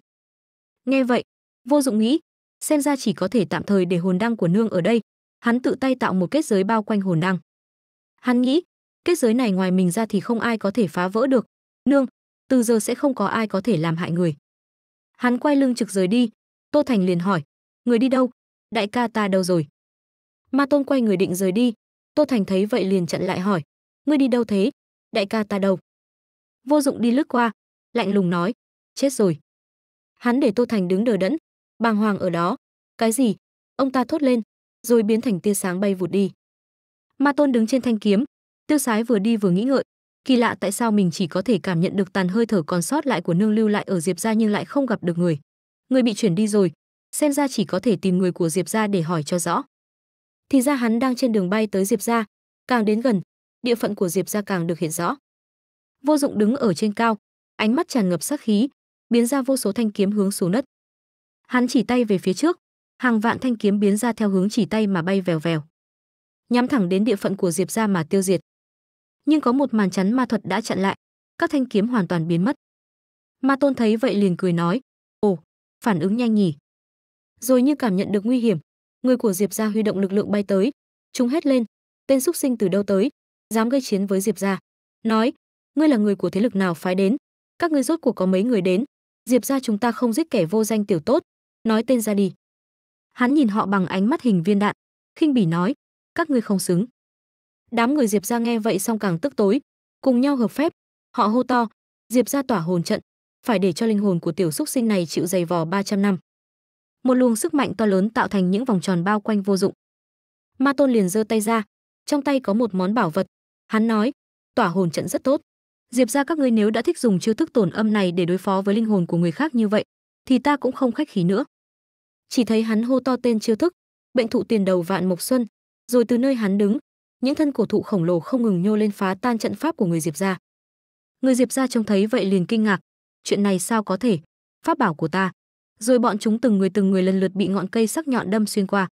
Speaker 1: nghe vậy vô dụng nghĩ xem ra chỉ có thể tạm thời để hồn đăng của nương ở đây hắn tự tay tạo một kết giới bao quanh hồn đăng hắn nghĩ kết giới này ngoài mình ra thì không ai có thể phá vỡ được nương từ giờ sẽ không có ai có thể làm hại người hắn quay lưng trực rời đi tô thành liền hỏi người đi đâu đại ca ta đâu rồi ma tôn quay người định rời đi tô thành thấy vậy liền chặn lại hỏi ngươi đi đâu thế đại ca ta đâu vô dụng đi lướt qua lạnh lùng nói chết rồi hắn để tô thành đứng đờ đẫn bàng hoàng ở đó. Cái gì? Ông ta thốt lên, rồi biến thành tia sáng bay vụt đi. Ma Tôn đứng trên thanh kiếm, tiêu sái vừa đi vừa nghĩ ngợi, kỳ lạ tại sao mình chỉ có thể cảm nhận được tàn hơi thở còn sót lại của nương lưu lại ở Diệp gia nhưng lại không gặp được người. Người bị chuyển đi rồi, xem ra chỉ có thể tìm người của Diệp gia để hỏi cho rõ. Thì ra hắn đang trên đường bay tới Diệp gia, càng đến gần, địa phận của Diệp gia càng được hiện rõ. Vô Dụng đứng ở trên cao, ánh mắt tràn ngập sát khí, biến ra vô số thanh kiếm hướng xuống đất. Hắn chỉ tay về phía trước, hàng vạn thanh kiếm biến ra theo hướng chỉ tay mà bay vèo vèo. Nhắm thẳng đến địa phận của Diệp gia mà tiêu diệt. Nhưng có một màn chắn ma thuật đã chặn lại, các thanh kiếm hoàn toàn biến mất. Ma Tôn thấy vậy liền cười nói, "Ồ, phản ứng nhanh nhỉ." Rồi như cảm nhận được nguy hiểm, người của Diệp gia huy động lực lượng bay tới, chúng hết lên, "Tên xúc sinh từ đâu tới, dám gây chiến với Diệp gia?" Nói, "Ngươi là người của thế lực nào phái đến? Các ngươi rốt cuộc có mấy người đến? Diệp gia chúng ta không giết kẻ vô danh tiểu tốt, nói tên ra đi. Hắn nhìn họ bằng ánh mắt hình viên đạn, khinh bỉ nói, các ngươi không xứng. Đám người Diệp ra nghe vậy xong càng tức tối, cùng nhau hợp phép, họ hô to, Diệp ra tỏa hồn trận, phải để cho linh hồn của tiểu xúc sinh này chịu dày vò 300 năm. Một luồng sức mạnh to lớn tạo thành những vòng tròn bao quanh vô dụng. Ma Tôn liền giơ tay ra, trong tay có một món bảo vật, hắn nói, tỏa hồn trận rất tốt. Diệp ra các ngươi nếu đã thích dùng chiêu thức tổn âm này để đối phó với linh hồn của người khác như vậy, thì ta cũng không khách khí nữa. Chỉ thấy hắn hô to tên chiêu thức, bệnh thụ tiền đầu vạn mộc xuân, rồi từ nơi hắn đứng, những thân cổ thụ khổng lồ không ngừng nhô lên phá tan trận pháp của người Diệp gia. Người Diệp gia trông thấy vậy liền kinh ngạc, chuyện này sao có thể? Pháp bảo của ta. Rồi bọn chúng từng người từng người lần lượt bị ngọn cây sắc nhọn đâm xuyên qua.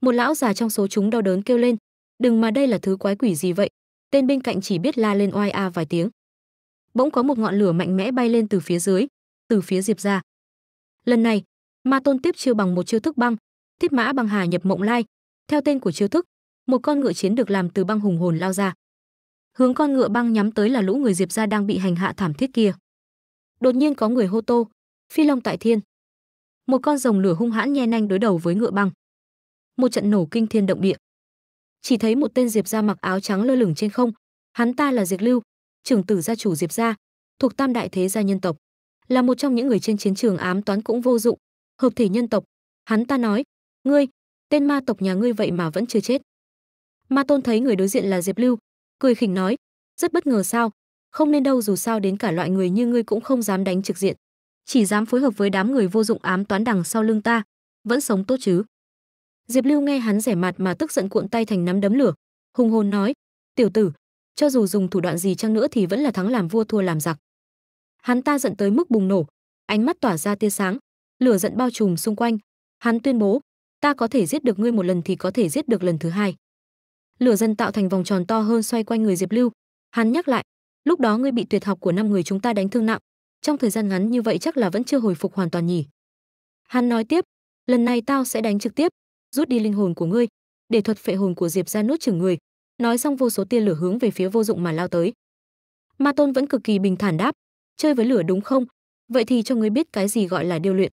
Speaker 1: Một lão già trong số chúng đau đớn kêu lên, đừng mà đây là thứ quái quỷ gì vậy? Tên bên cạnh chỉ biết la lên oai a vài tiếng. Bỗng có một ngọn lửa mạnh mẽ bay lên từ phía dưới, từ phía Diệp gia. Lần này, Ma Tôn tiếp chiêu bằng một chiêu thức băng, thiết mã băng hà nhập mộng lai. Theo tên của chiêu thức, một con ngựa chiến được làm từ băng hùng hồn lao ra. Hướng con ngựa băng nhắm tới là lũ người Diệp gia đang bị hành hạ thảm thiết kia. Đột nhiên có người hô tô, phi long tại thiên. Một con rồng lửa hung hãn nhe nanh đối đầu với ngựa băng. Một trận nổ kinh thiên động địa. Chỉ thấy một tên Diệp gia mặc áo trắng lơ lửng trên không, hắn ta là diệt Lưu, trưởng tử gia chủ Diệp gia, thuộc Tam đại thế gia nhân tộc là một trong những người trên chiến trường ám toán cũng vô dụng hợp thể nhân tộc hắn ta nói ngươi tên ma tộc nhà ngươi vậy mà vẫn chưa chết ma tôn thấy người đối diện là diệp lưu cười khỉnh nói rất bất ngờ sao không nên đâu dù sao đến cả loại người như ngươi cũng không dám đánh trực diện chỉ dám phối hợp với đám người vô dụng ám toán đằng sau lưng ta vẫn sống tốt chứ diệp lưu nghe hắn rẻ mặt mà tức giận cuộn tay thành nắm đấm lửa hùng hồn nói tiểu tử cho dù dùng thủ đoạn gì chăng nữa thì vẫn là thắng làm vua thua làm giặc hắn ta giận tới mức bùng nổ ánh mắt tỏa ra tia sáng lửa giận bao trùm xung quanh hắn tuyên bố ta có thể giết được ngươi một lần thì có thể giết được lần thứ hai lửa dần tạo thành vòng tròn to hơn xoay quanh người diệp lưu hắn nhắc lại lúc đó ngươi bị tuyệt học của năm người chúng ta đánh thương nặng trong thời gian ngắn như vậy chắc là vẫn chưa hồi phục hoàn toàn nhỉ hắn nói tiếp lần này tao sẽ đánh trực tiếp rút đi linh hồn của ngươi để thuật phệ hồn của diệp ra nuốt chửng người nói xong vô số tia lửa hướng về phía vô dụng mà lao tới ma tôn vẫn cực kỳ bình thản đáp chơi với lửa đúng không vậy thì cho ngươi biết cái gì gọi là điều luyện